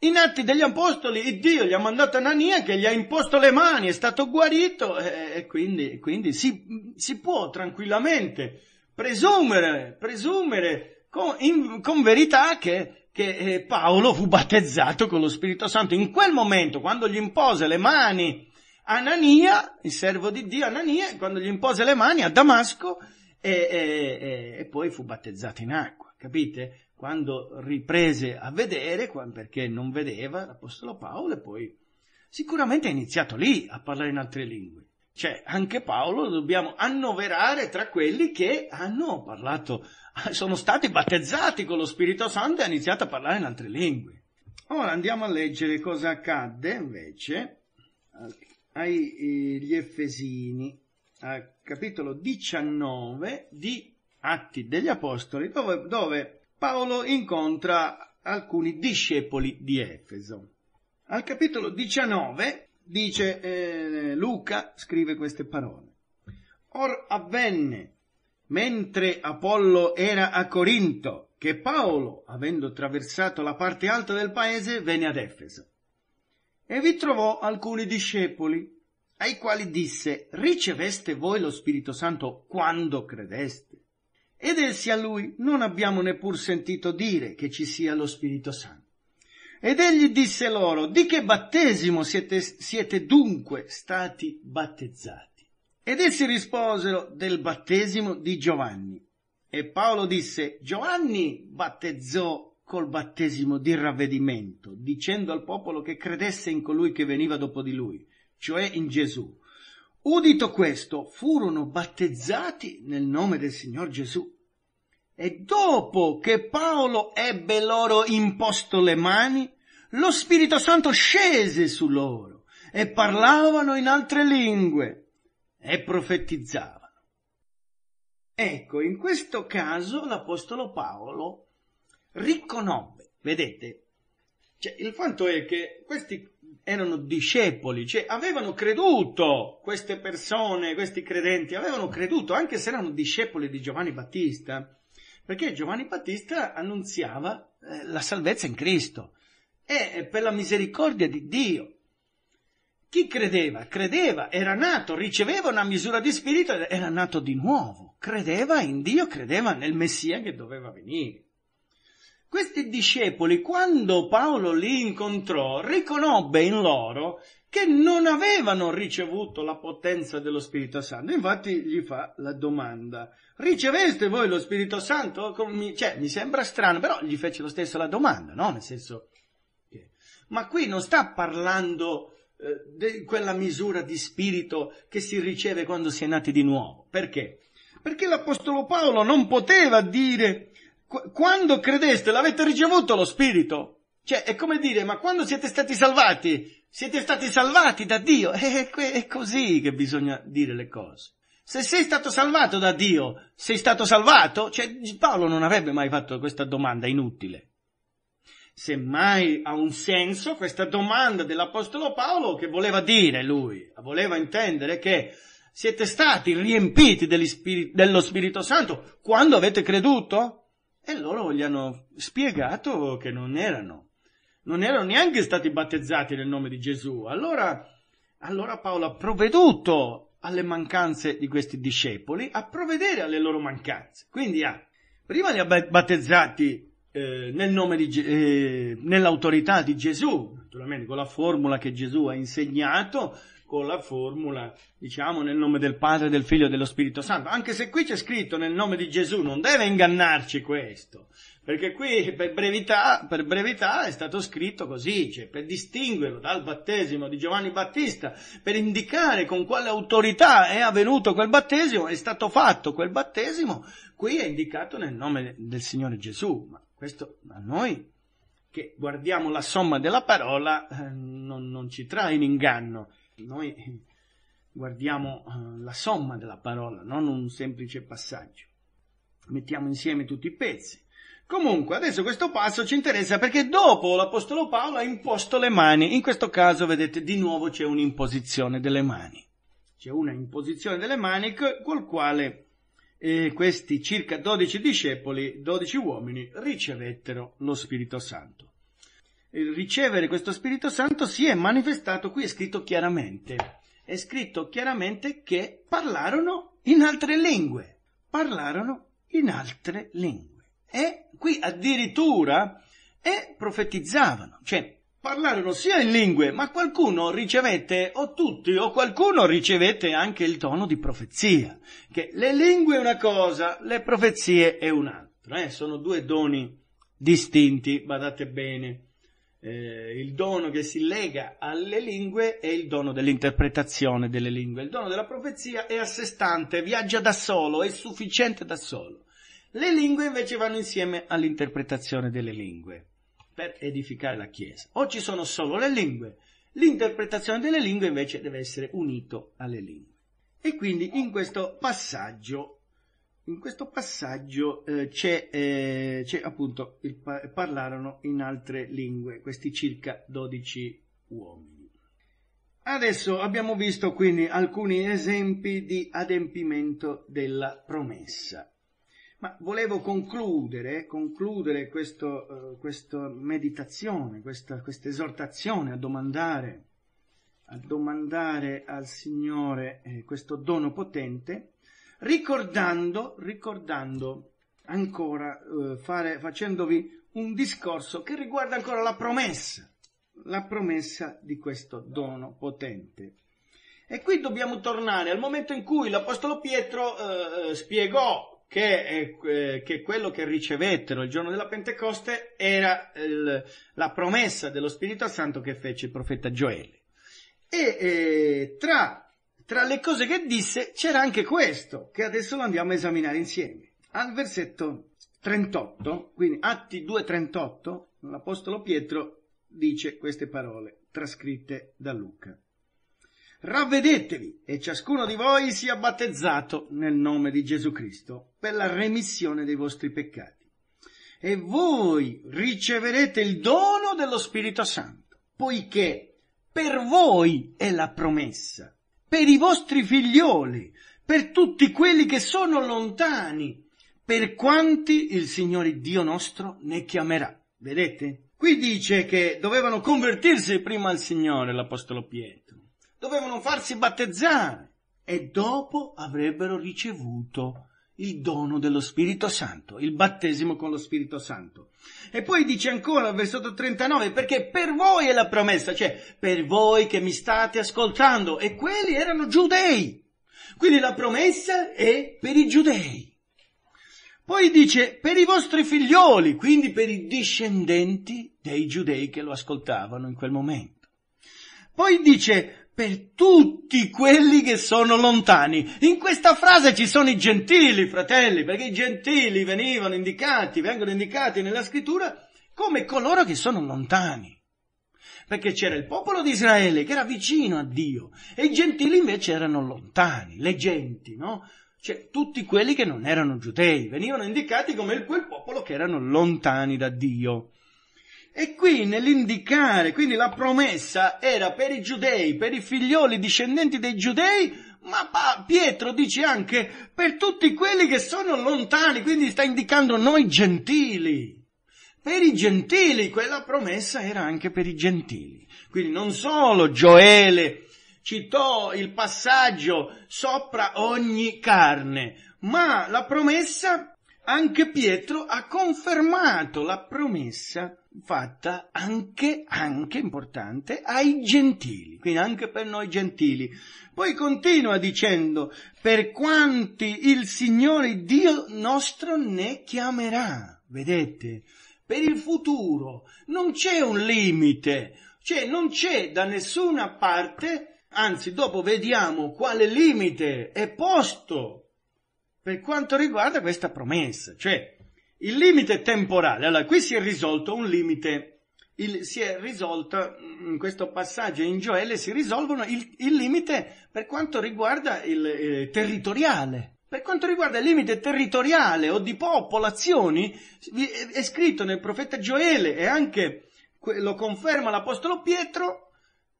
In Atti degli Apostoli Dio gli ha mandato Anania che gli ha imposto le mani, è stato guarito e quindi, quindi si, si, può tranquillamente presumere, presumere con, in, con verità che che eh, Paolo fu battezzato con lo Spirito Santo. In quel momento, quando gli impose le mani Anania, il servo di Dio Anania, quando gli impose le mani a Damasco e, e, e poi fu battezzato in acqua, capite? Quando riprese a vedere, perché non vedeva l'Apostolo Paolo, e poi sicuramente ha iniziato lì a parlare in altre lingue. Cioè, anche Paolo lo dobbiamo annoverare tra quelli che hanno parlato <laughs> sono stati battezzati con lo Spirito Santo e hanno iniziato a parlare in altre lingue. Ora andiamo a leggere cosa accadde invece agli Efesini, al capitolo 19 di Atti degli Apostoli, dove, dove Paolo incontra alcuni discepoli di Efeso. Al capitolo 19 dice eh, Luca, scrive queste parole. Or avvenne mentre Apollo era a Corinto, che Paolo, avendo attraversato la parte alta del paese, venne ad Efeso. E vi trovò alcuni discepoli, ai quali disse, riceveste voi lo Spirito Santo quando credeste? Ed essi a lui, non abbiamo neppur sentito dire che ci sia lo Spirito Santo. Ed egli disse loro, di che battesimo siete, siete dunque stati battezzati? Ed essi risposero del battesimo di Giovanni. E Paolo disse, Giovanni battezzò col battesimo di ravvedimento, dicendo al popolo che credesse in colui che veniva dopo di lui, cioè in Gesù. Udito questo, furono battezzati nel nome del Signor Gesù. E dopo che Paolo ebbe loro imposto le mani, lo Spirito Santo scese su loro e parlavano in altre lingue e profetizzavano. Ecco, in questo caso l'Apostolo Paolo riconobbe, vedete, cioè, il fatto è che questi erano discepoli, cioè avevano creduto queste persone, questi credenti, avevano creduto anche se erano discepoli di Giovanni Battista, perché Giovanni Battista annunziava eh, la salvezza in Cristo e eh, per la misericordia di Dio chi credeva? Credeva, era nato, riceveva una misura di spirito, era nato di nuovo, credeva in Dio, credeva nel Messia che doveva venire. Questi discepoli, quando Paolo li incontrò, riconobbe in loro che non avevano ricevuto la potenza dello Spirito Santo. Infatti gli fa la domanda, riceveste voi lo Spirito Santo? Cioè, mi sembra strano, però gli fece lo stesso la domanda, no? Nel senso che... Ma qui non sta parlando eh, de, quella misura di spirito che si riceve quando si è nati di nuovo. Perché? Perché l'Apostolo Paolo non poteva dire quando credeste l'avete ricevuto lo spirito. Cioè, è come dire, ma quando siete stati salvati, siete stati salvati da Dio. E, è così che bisogna dire le cose. Se sei stato salvato da Dio, sei stato salvato? Cioè, Paolo non avrebbe mai fatto questa domanda inutile semmai ha un senso questa domanda dell'Apostolo Paolo che voleva dire lui, voleva intendere che siete stati riempiti dello Spirito Santo quando avete creduto? E loro gli hanno spiegato che non erano, non erano neanche stati battezzati nel nome di Gesù. Allora, allora Paolo ha provveduto alle mancanze di questi discepoli, a provvedere alle loro mancanze. Quindi ha prima li ha battezzati eh, nel nome di eh, nell'autorità di Gesù, naturalmente con la formula che Gesù ha insegnato, con la formula, diciamo, nel nome del Padre, del Figlio e dello Spirito Santo. Anche se qui c'è scritto nel nome di Gesù, non deve ingannarci questo, perché qui per brevità, per brevità è stato scritto così, cioè per distinguerlo dal battesimo di Giovanni Battista, per indicare con quale autorità è avvenuto quel battesimo, è stato fatto quel battesimo, qui è indicato nel nome del Signore Gesù. Ma questo a noi che guardiamo la somma della parola eh, non, non, ci trae in inganno. Noi guardiamo eh, la somma della parola, non un semplice passaggio. Mettiamo insieme tutti i pezzi. Comunque, adesso questo passo ci interessa perché dopo l'Apostolo Paolo ha imposto le mani. In questo caso, vedete, di nuovo c'è un'imposizione delle mani. C'è una imposizione delle mani col quale e questi circa dodici discepoli, dodici uomini, ricevettero lo Spirito Santo. Il ricevere questo Spirito Santo si è manifestato, qui è scritto chiaramente, è scritto chiaramente che parlarono in altre lingue, parlarono in altre lingue. E qui addirittura e profetizzavano, cioè parlarono sia in lingue, ma qualcuno ricevette, o tutti, o qualcuno ricevette anche il tono di profezia, che le lingue è una cosa, le profezie è un'altra, eh? sono due doni distinti, badate bene. Eh, il dono che si lega alle lingue è il dono dell'interpretazione delle lingue, il dono della profezia è a sé stante, viaggia da solo, è sufficiente da solo. Le lingue invece vanno insieme all'interpretazione delle lingue per edificare la Chiesa. O ci sono solo le lingue, l'interpretazione delle lingue invece deve essere unito alle lingue. E quindi in questo passaggio, in questo passaggio eh, c'è, eh, c'è, appunto, il, parlarono in altre lingue questi circa 12 uomini. Adesso abbiamo visto quindi alcuni esempi di adempimento della promessa. Ma volevo concludere, concludere questo, uh, questa meditazione, questa, esortazione a domandare, a domandare al Signore eh, questo dono potente, ricordando, ricordando ancora, uh, fare, facendovi un discorso che riguarda ancora la promessa, la promessa di questo dono potente. E qui dobbiamo tornare al momento in cui l'Apostolo Pietro eh, eh spiegò che, eh, che quello che ricevettero il giorno della Pentecoste era il, la promessa dello Spirito Santo che fece il profeta Gioele. E eh, tra, tra le cose che disse c'era anche questo, che adesso lo andiamo a esaminare insieme. Al versetto 38, quindi Atti 2.38, l'Apostolo Pietro dice queste parole trascritte da Luca. Ravvedetevi e ciascuno di voi sia battezzato nel nome di Gesù Cristo per la remissione dei vostri peccati. E voi riceverete il dono dello Spirito Santo, poiché per voi è la promessa, per i vostri figlioli, per tutti quelli che sono lontani, per quanti il Signore Dio nostro ne chiamerà. Vedete? Qui dice che dovevano convertirsi prima al Signore l'Apostolo Pietro dovevano farsi battezzare e dopo avrebbero ricevuto il dono dello Spirito Santo, il battesimo con lo Spirito Santo. E poi dice ancora versetto 39, perché per voi è la promessa, cioè per voi che mi state ascoltando, e quelli erano giudei. Quindi la promessa è per i giudei. Poi dice per i vostri figlioli, quindi per i discendenti dei giudei che lo ascoltavano in quel momento. Poi dice per tutti quelli che sono lontani. In questa frase ci sono i gentili, fratelli, perché i gentili venivano indicati, vengono indicati nella scrittura come coloro che sono lontani. Perché c'era il popolo di Israele che era vicino a Dio e i gentili invece erano lontani, le genti, no? Cioè tutti quelli che non erano giudei venivano indicati come quel popolo che erano lontani da Dio. E qui nell'indicare, quindi la promessa era per i giudei, per i figlioli discendenti dei giudei, ma Pietro dice anche per tutti quelli che sono lontani, quindi sta indicando noi gentili. Per i gentili, quella promessa era anche per i gentili. Quindi non solo Gioele citò il passaggio sopra ogni carne, ma la promessa, anche Pietro ha confermato la promessa fatta anche, anche importante, ai gentili, quindi anche per noi gentili. Poi continua dicendo, per quanti il Signore Dio nostro ne chiamerà. Vedete, per il futuro non c'è un limite, cioè non c'è da nessuna parte, anzi dopo vediamo quale limite è posto per quanto riguarda questa promessa, cioè il limite temporale, allora qui si è risolto un limite, il, si è risolto in questo passaggio in Gioele, si risolvono il, il limite per quanto riguarda il eh, territoriale. Per quanto riguarda il limite territoriale o di popolazioni, è scritto nel profeta Gioele e anche lo conferma l'Apostolo Pietro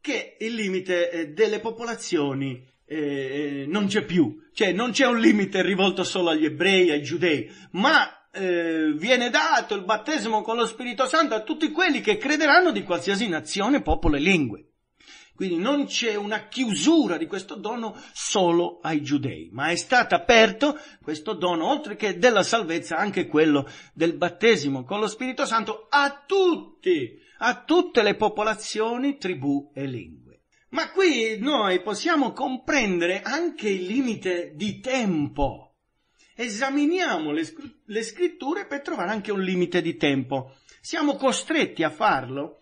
che il limite eh, delle popolazioni eh, eh, non c'è più, cioè non c'è un limite rivolto solo agli ebrei, ai giudei, ma eh, viene dato il battesimo con lo Spirito Santo a tutti quelli che crederanno di qualsiasi nazione, popolo e lingue. Quindi non c'è una chiusura di questo dono solo ai giudei, ma è stato aperto questo dono, oltre che della salvezza, anche quello del battesimo con lo Spirito Santo a tutti, a tutte le popolazioni, tribù e lingue. Ma qui noi possiamo comprendere anche il limite di tempo esaminiamo le, le scritture per trovare anche un limite di tempo. Siamo costretti a farlo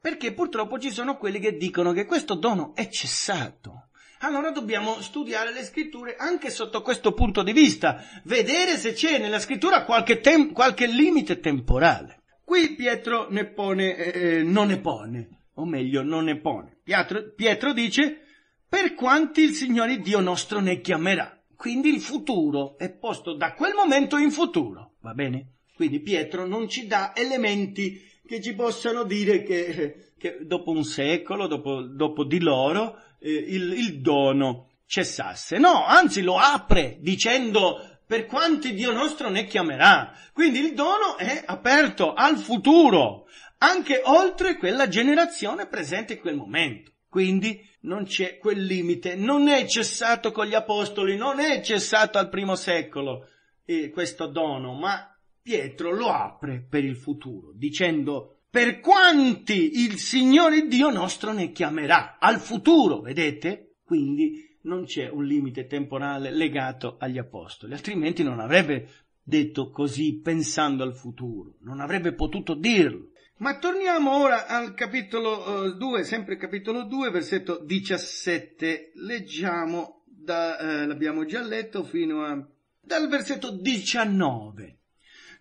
perché purtroppo ci sono quelli che dicono che questo dono è cessato. Allora dobbiamo studiare le scritture anche sotto questo punto di vista, vedere se c'è nella scrittura qualche, tem- qualche limite temporale. Qui Pietro ne pone, eh, eh non ne pone, o meglio, non ne pone. Pietro, Pietro dice, per quanti il Signore Dio nostro ne chiamerà. Quindi il futuro è posto da quel momento in futuro, va bene? Quindi Pietro non ci dà elementi che ci possano dire che, che dopo un secolo, dopo, dopo di loro, eh, il, il dono cessasse. No, anzi lo apre dicendo per quanti Dio nostro ne chiamerà. Quindi il dono è aperto al futuro, anche oltre quella generazione presente in quel momento. Quindi non c'è quel limite, non è cessato con gli apostoli, non è cessato al primo secolo eh, questo dono, ma Pietro lo apre per il futuro, dicendo per quanti il Signore Dio nostro ne chiamerà al futuro, vedete? Quindi non c'è un limite temporale legato agli apostoli, altrimenti non avrebbe detto così pensando al futuro, non avrebbe potuto dirlo. Ma torniamo ora al capitolo eh, 2, sempre capitolo 2, versetto 17. Leggiamo, da, eh, l'abbiamo già letto, fino a, dal versetto 19.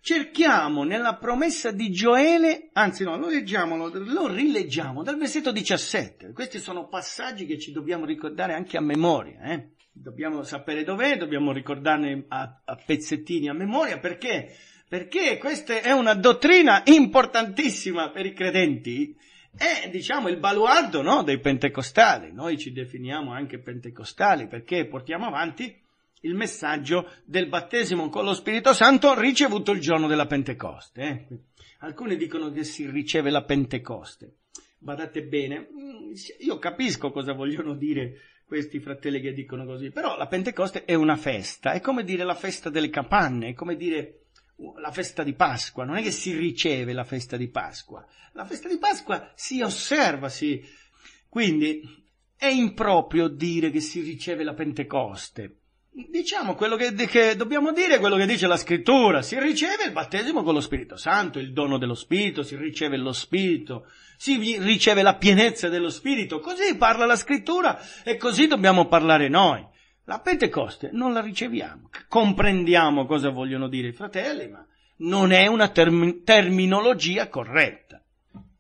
Cerchiamo nella promessa di Gioele, anzi no, lo leggiamo, lo, lo rileggiamo dal versetto 17. Questi sono passaggi che ci dobbiamo ricordare anche a memoria. Eh? Dobbiamo sapere dov'è, dobbiamo ricordarne a, a pezzettini a memoria perché perché questa è una dottrina importantissima per i credenti, è diciamo il baluardo no, dei pentecostali, noi ci definiamo anche pentecostali perché portiamo avanti il messaggio del battesimo con lo Spirito Santo ricevuto il giorno della Pentecoste. Eh? Alcuni dicono che si riceve la Pentecoste. Badate bene, mm, io capisco cosa vogliono dire questi fratelli che dicono così, però la Pentecoste è una festa, è come dire la festa delle capanne, è come dire la festa di Pasqua, non è che si riceve la festa di Pasqua, la festa di Pasqua si osserva, si... quindi è improprio dire che si riceve la Pentecoste. Diciamo quello che, che dobbiamo dire, quello che dice la scrittura, si riceve il battesimo con lo Spirito Santo, il dono dello Spirito, si riceve lo Spirito, si riceve la pienezza dello Spirito, così parla la scrittura e così dobbiamo parlare noi. La Pentecoste non la riceviamo. Comprendiamo cosa vogliono dire i fratelli, ma non è una term- terminologia corretta.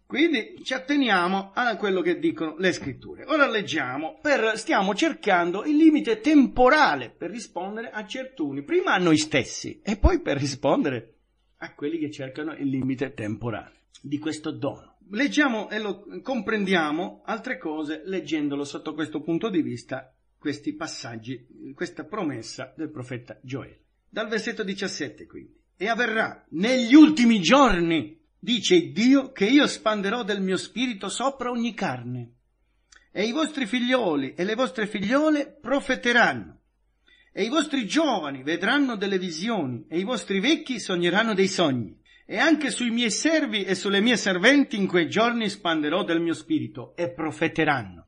Quindi ci atteniamo a quello che dicono le scritture. Ora leggiamo, per, stiamo cercando il limite temporale per rispondere a certuni, prima a noi stessi e poi per rispondere a quelli che cercano il limite temporale di questo dono. Leggiamo e lo comprendiamo altre cose leggendolo sotto questo punto di vista questi passaggi, questa promessa del profeta Gioele. Dal versetto 17 quindi. E avverrà negli ultimi giorni, dice Dio, che io spanderò del mio spirito sopra ogni carne. E i vostri figlioli e le vostre figliole profeteranno. E i vostri giovani vedranno delle visioni, e i vostri vecchi sogneranno dei sogni. E anche sui miei servi e sulle mie serventi in quei giorni spanderò del mio spirito e profeteranno.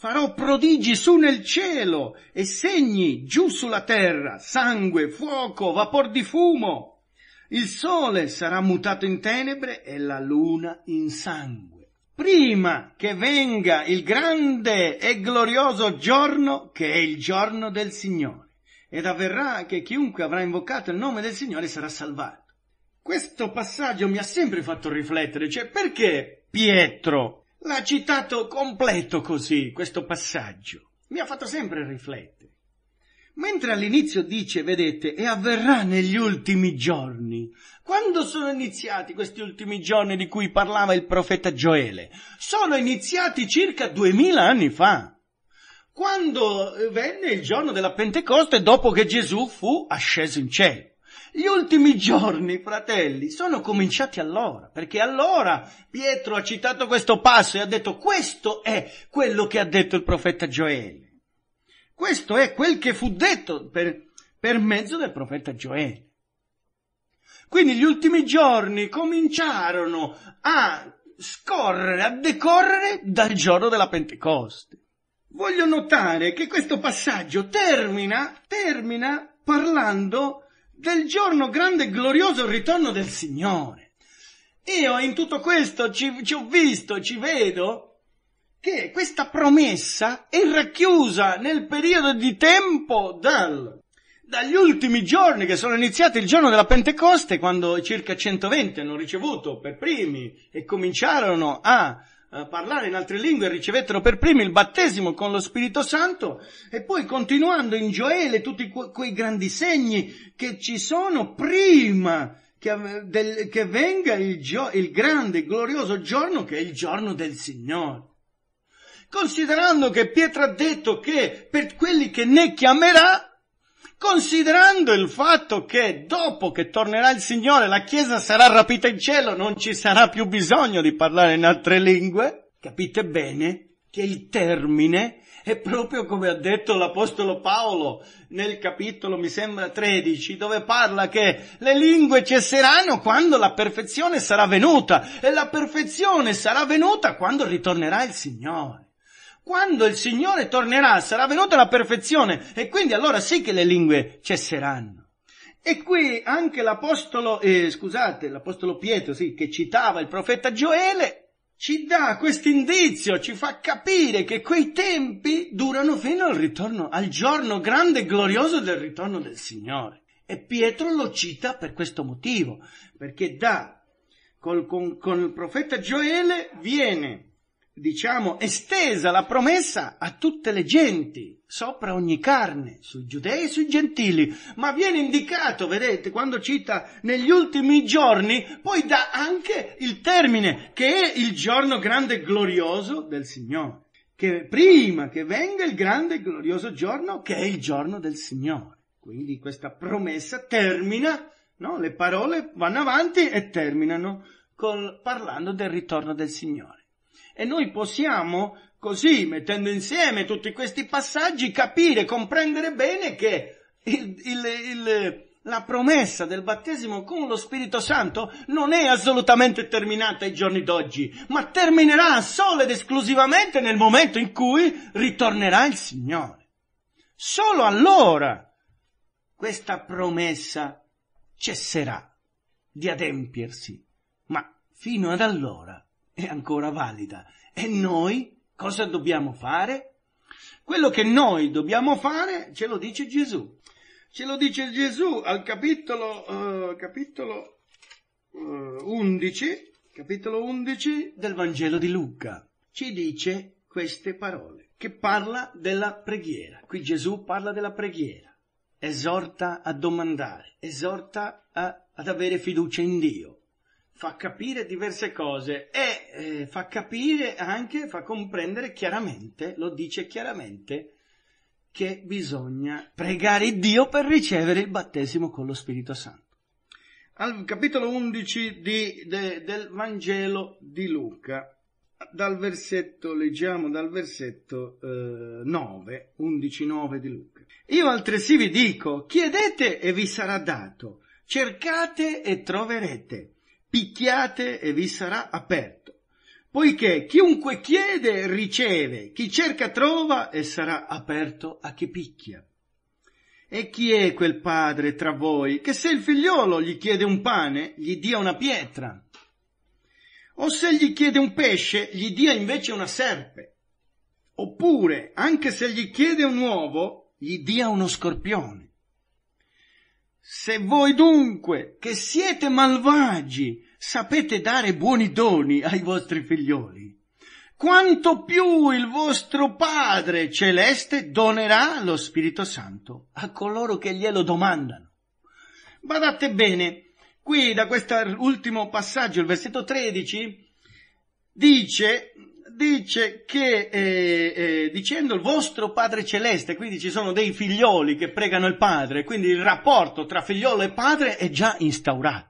Farò prodigi su nel cielo e segni giù sulla terra, sangue, fuoco, vapor di fumo. Il sole sarà mutato in tenebre e la luna in sangue prima che venga il grande e glorioso giorno che è il giorno del Signore. Ed avverrà che chiunque avrà invocato il nome del Signore sarà salvato. Questo passaggio mi ha sempre fatto riflettere, cioè perché Pietro L'ha citato completo così, questo passaggio. Mi ha fatto sempre riflettere. Mentre all'inizio dice, vedete, e avverrà negli ultimi giorni. Quando sono iniziati questi ultimi giorni di cui parlava il profeta Gioele? Sono iniziati circa duemila anni fa. Quando venne il giorno della Pentecoste dopo che Gesù fu asceso in cielo. Gli ultimi giorni, fratelli, sono cominciati allora, perché allora Pietro ha citato questo passo e ha detto questo è quello che ha detto il profeta Gioele. Questo è quel che fu detto per, per mezzo del profeta Gioele. Quindi gli ultimi giorni cominciarono a scorrere, a decorrere dal giorno della Pentecoste. Voglio notare che questo passaggio termina, termina parlando del giorno grande e glorioso ritorno del Signore. Io in tutto questo ci, ci ho visto, ci vedo che questa promessa è racchiusa nel periodo di tempo dal dagli ultimi giorni che sono iniziati il giorno della Pentecoste, quando circa 120 hanno ricevuto per primi e cominciarono a eh, parlare in altre lingue ricevettero per primi il battesimo con lo Spirito Santo e poi continuando in Gioele tutti quei grandi segni che ci sono prima che, del, che venga il, gio, il grande glorioso giorno che è il giorno del Signore. Considerando che Pietro ha detto che per quelli che ne chiamerà considerando il fatto che dopo che tornerà il Signore la Chiesa sarà rapita in cielo, non ci sarà più bisogno di parlare in altre lingue, capite bene che il termine è proprio come ha detto l'Apostolo Paolo nel capitolo, mi sembra, 13, dove parla che le lingue cesseranno quando la perfezione sarà venuta e la perfezione sarà venuta quando ritornerà il Signore. Quando il Signore tornerà sarà venuta la perfezione e quindi allora sì che le lingue cesseranno. E qui anche l'apostolo, eh, scusate, l'apostolo Pietro, sì, che citava il profeta Gioele, ci dà questo indizio, ci fa capire che quei tempi durano fino al ritorno, al giorno grande e glorioso del ritorno del Signore. E Pietro lo cita per questo motivo, perché da, col, con, con il profeta Gioele viene diciamo, estesa la promessa a tutte le genti, sopra ogni carne, sui giudei e sui gentili, ma viene indicato, vedete, quando cita negli ultimi giorni, poi dà anche il termine, che è il giorno grande e glorioso del Signore, che prima che venga il grande e glorioso giorno, che è il giorno del Signore. Quindi questa promessa termina, no? le parole vanno avanti e terminano col, parlando del ritorno del Signore. E noi possiamo, così, mettendo insieme tutti questi passaggi, capire, comprendere bene che il, il, il, la promessa del battesimo con lo Spirito Santo non è assolutamente terminata ai giorni d'oggi, ma terminerà solo ed esclusivamente nel momento in cui ritornerà il Signore. Solo allora questa promessa cesserà di adempiersi, ma fino ad allora è ancora valida. E noi cosa dobbiamo fare? Quello che noi dobbiamo fare ce lo dice Gesù. Ce lo dice Gesù al capitolo, uh, capitolo uh, eh, 11, capitolo 11 del Vangelo di Luca. Ci dice queste parole, che parla della preghiera. Qui Gesù parla della preghiera, esorta a domandare, esorta a, ad avere fiducia in Dio fa capire diverse cose e eh, fa capire anche, fa comprendere chiaramente, lo dice chiaramente, che bisogna pregare Dio per ricevere il battesimo con lo Spirito Santo. Al capitolo 11 di, de, del Vangelo di Luca, dal versetto, leggiamo dal versetto eh, 9, 11, 9 di Luca. Io altresì vi dico, chiedete e vi sarà dato, cercate e troverete picchiate e vi sarà aperto. Poiché chiunque chiede riceve, chi cerca trova e sarà aperto a chi picchia. E chi è quel padre tra voi che se il figliolo gli chiede un pane, gli dia una pietra? O se gli chiede un pesce, gli dia invece una serpe? Oppure, anche se gli chiede un uovo, gli dia uno scorpione? Se voi dunque, che siete malvagi, sapete dare buoni doni ai vostri figlioli, quanto più il vostro Padre celeste donerà lo Spirito Santo a coloro che glielo domandano. Badate bene, qui da questo ultimo passaggio, il versetto 13, dice dice che eh, eh, dicendo il vostro Padre Celeste, quindi ci sono dei figlioli che pregano il Padre, quindi il rapporto tra figliolo e padre è già instaurato.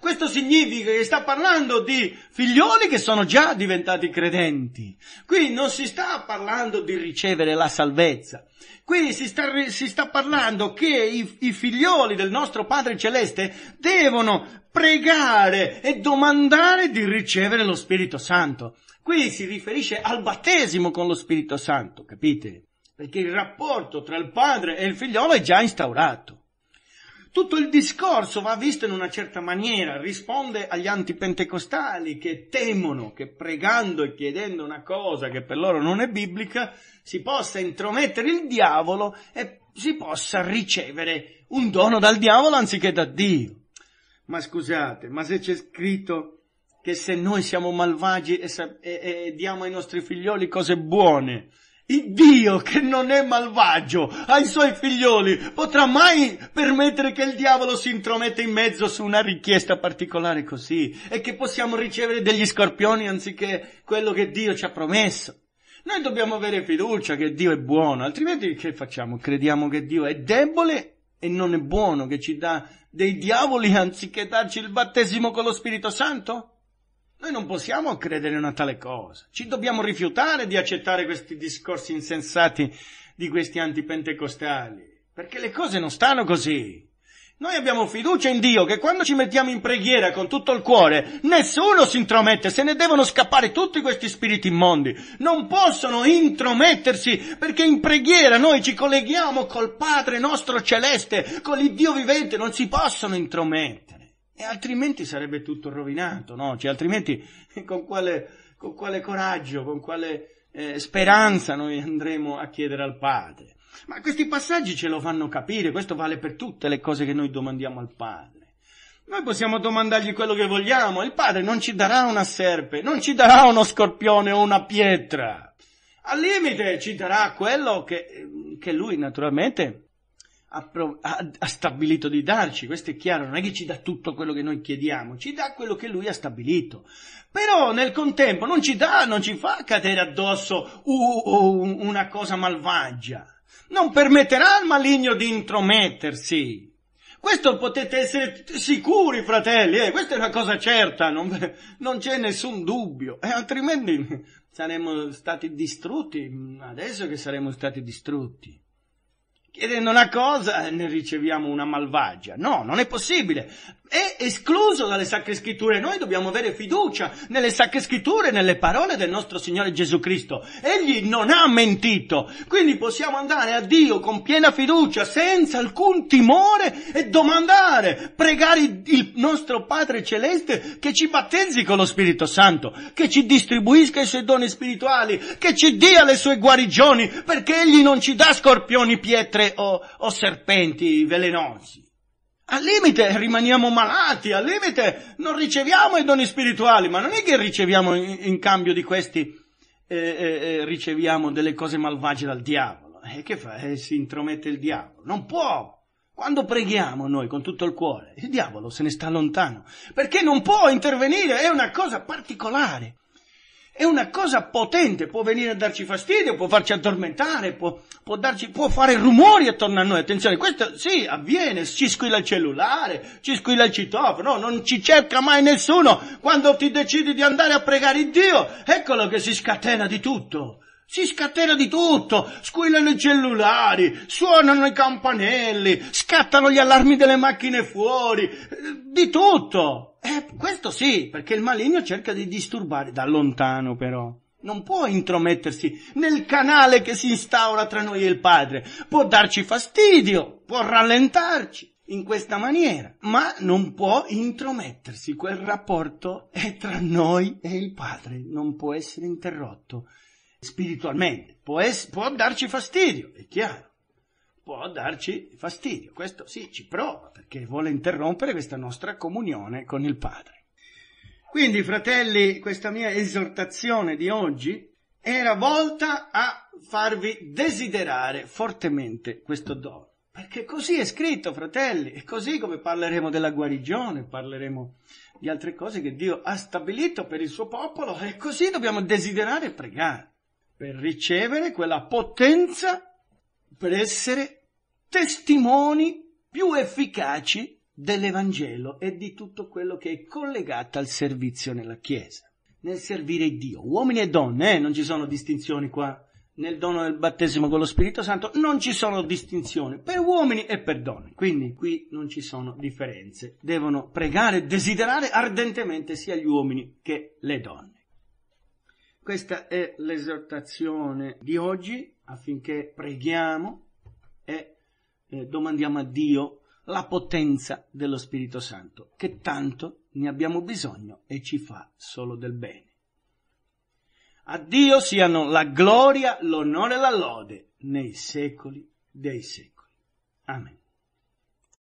Questo significa che sta parlando di figlioli che sono già diventati credenti. Qui non si sta parlando di ricevere la salvezza. Qui si sta, si sta parlando che i, i figlioli del nostro Padre Celeste devono pregare e domandare di ricevere lo Spirito Santo. Qui si riferisce al battesimo con lo Spirito Santo, capite? Perché il rapporto tra il padre e il figliolo è già instaurato. Tutto il discorso va visto in una certa maniera, risponde agli antipentecostali che temono che pregando e chiedendo una cosa che per loro non è biblica si possa intromettere il diavolo e si possa ricevere un dono dal diavolo anziché da Dio. Ma scusate, ma se c'è scritto che se noi siamo malvagi e, e, e diamo ai nostri figlioli cose buone, il Dio che non è malvagio ai suoi figlioli potrà mai permettere che il diavolo si intrometta in mezzo su una richiesta particolare così e che possiamo ricevere degli scorpioni anziché quello che Dio ci ha promesso. Noi dobbiamo avere fiducia che Dio è buono, altrimenti che facciamo? Crediamo che Dio è debole e non è buono, che ci dà dei diavoli anziché darci il battesimo con lo Spirito Santo? Noi non possiamo credere in una tale cosa. Ci dobbiamo rifiutare di accettare questi discorsi insensati di questi antipentecostali, perché le cose non stanno così. Noi abbiamo fiducia in Dio che quando ci mettiamo in preghiera con tutto il cuore, nessuno si intromette, se ne devono scappare tutti questi spiriti immondi. Non possono intromettersi perché in preghiera noi ci colleghiamo col Padre nostro celeste, con l'Iddio vivente, non si possono intromettere. E altrimenti sarebbe tutto rovinato, no? Cioè, altrimenti <laughs> con quale, con quale coraggio, con quale eh, speranza noi andremo a chiedere al Padre? Ma questi passaggi ce lo fanno capire, questo vale per tutte le cose che noi domandiamo al Padre. Noi possiamo domandargli quello che vogliamo, il Padre non ci darà una serpe, non ci darà uno scorpione o una pietra. Al limite ci darà quello che, che lui naturalmente ha, prov- ha, ha stabilito di darci, questo è chiaro, non è che ci dà tutto quello che noi chiediamo, ci dà quello che lui ha stabilito. Però nel contempo non ci dà, non ci fa cadere addosso uh, uh, una cosa malvagia. Non permetterà al maligno di intromettersi. Questo potete essere sicuri, fratelli, eh? questa è una cosa certa, non, non c'è nessun dubbio, eh, altrimenti saremmo stati distrutti, adesso che saremmo stati distrutti. Chiedendo una cosa eh, ne riceviamo una malvagia. No, non è possibile è escluso dalle sacre scritture. Noi dobbiamo avere fiducia nelle sacre scritture, nelle parole del nostro Signore Gesù Cristo. Egli non ha mentito. Quindi possiamo andare a Dio con piena fiducia, senza alcun timore e domandare, pregare il nostro Padre Celeste che ci battezzi con lo Spirito Santo, che ci distribuisca i suoi doni spirituali, che ci dia le sue guarigioni, perché Egli non ci dà scorpioni, pietre o, o serpenti velenosi. Al limite rimaniamo malati, al limite non riceviamo i doni spirituali, ma non è che riceviamo in, in cambio di questi, eh, eh, eh riceviamo delle cose malvagie dal diavolo. E eh, che fa? Eh, si intromette il diavolo. Non può. Quando preghiamo noi con tutto il cuore, il diavolo se ne sta lontano, perché non può intervenire, è una cosa particolare è una cosa potente, può venire a darci fastidio, può farci addormentare, può, può, darci, può fare rumori attorno a noi. Attenzione, questo sì, avviene, ci squilla il cellulare, ci squilla il citofono, no, non ci cerca mai nessuno. Quando ti decidi di andare a pregare Dio, eccolo che si scatena di tutto. Si scatena di tutto, squillano i cellulari, suonano i campanelli, scattano gli allarmi delle macchine fuori, di tutto. Eh, questo sì, perché il maligno cerca di disturbare da lontano però. Non può intromettersi nel canale che si instaura tra noi e il Padre. Può darci fastidio, può rallentarci in questa maniera, ma non può intromettersi. Quel rapporto è eh, tra noi e il Padre, non può essere interrotto spiritualmente, può, es- può darci fastidio, è chiaro, può darci fastidio, questo sì, ci prova perché vuole interrompere questa nostra comunione con il Padre. Quindi, fratelli, questa mia esortazione di oggi era volta a farvi desiderare fortemente questo dono. Perché così è scritto, fratelli, è così come parleremo della guarigione, parleremo di altre cose che Dio ha stabilito per il suo popolo, e così dobbiamo desiderare e pregare per ricevere quella potenza, per essere testimoni più efficaci dell'Evangelo e di tutto quello che è collegato al servizio nella Chiesa, nel servire Dio, uomini e donne, eh? non ci sono distinzioni qua, nel dono del battesimo con lo Spirito Santo non ci sono distinzioni per uomini e per donne, quindi qui non ci sono differenze. Devono pregare e desiderare ardentemente sia gli uomini che le donne. Questa è l'esortazione di oggi affinché preghiamo e eh, domandiamo a Dio la potenza dello Spirito Santo, che tanto ne abbiamo bisogno e ci fa solo del bene. A Dio siano la gloria, l'onore e la lode nei secoli dei secoli. Amen.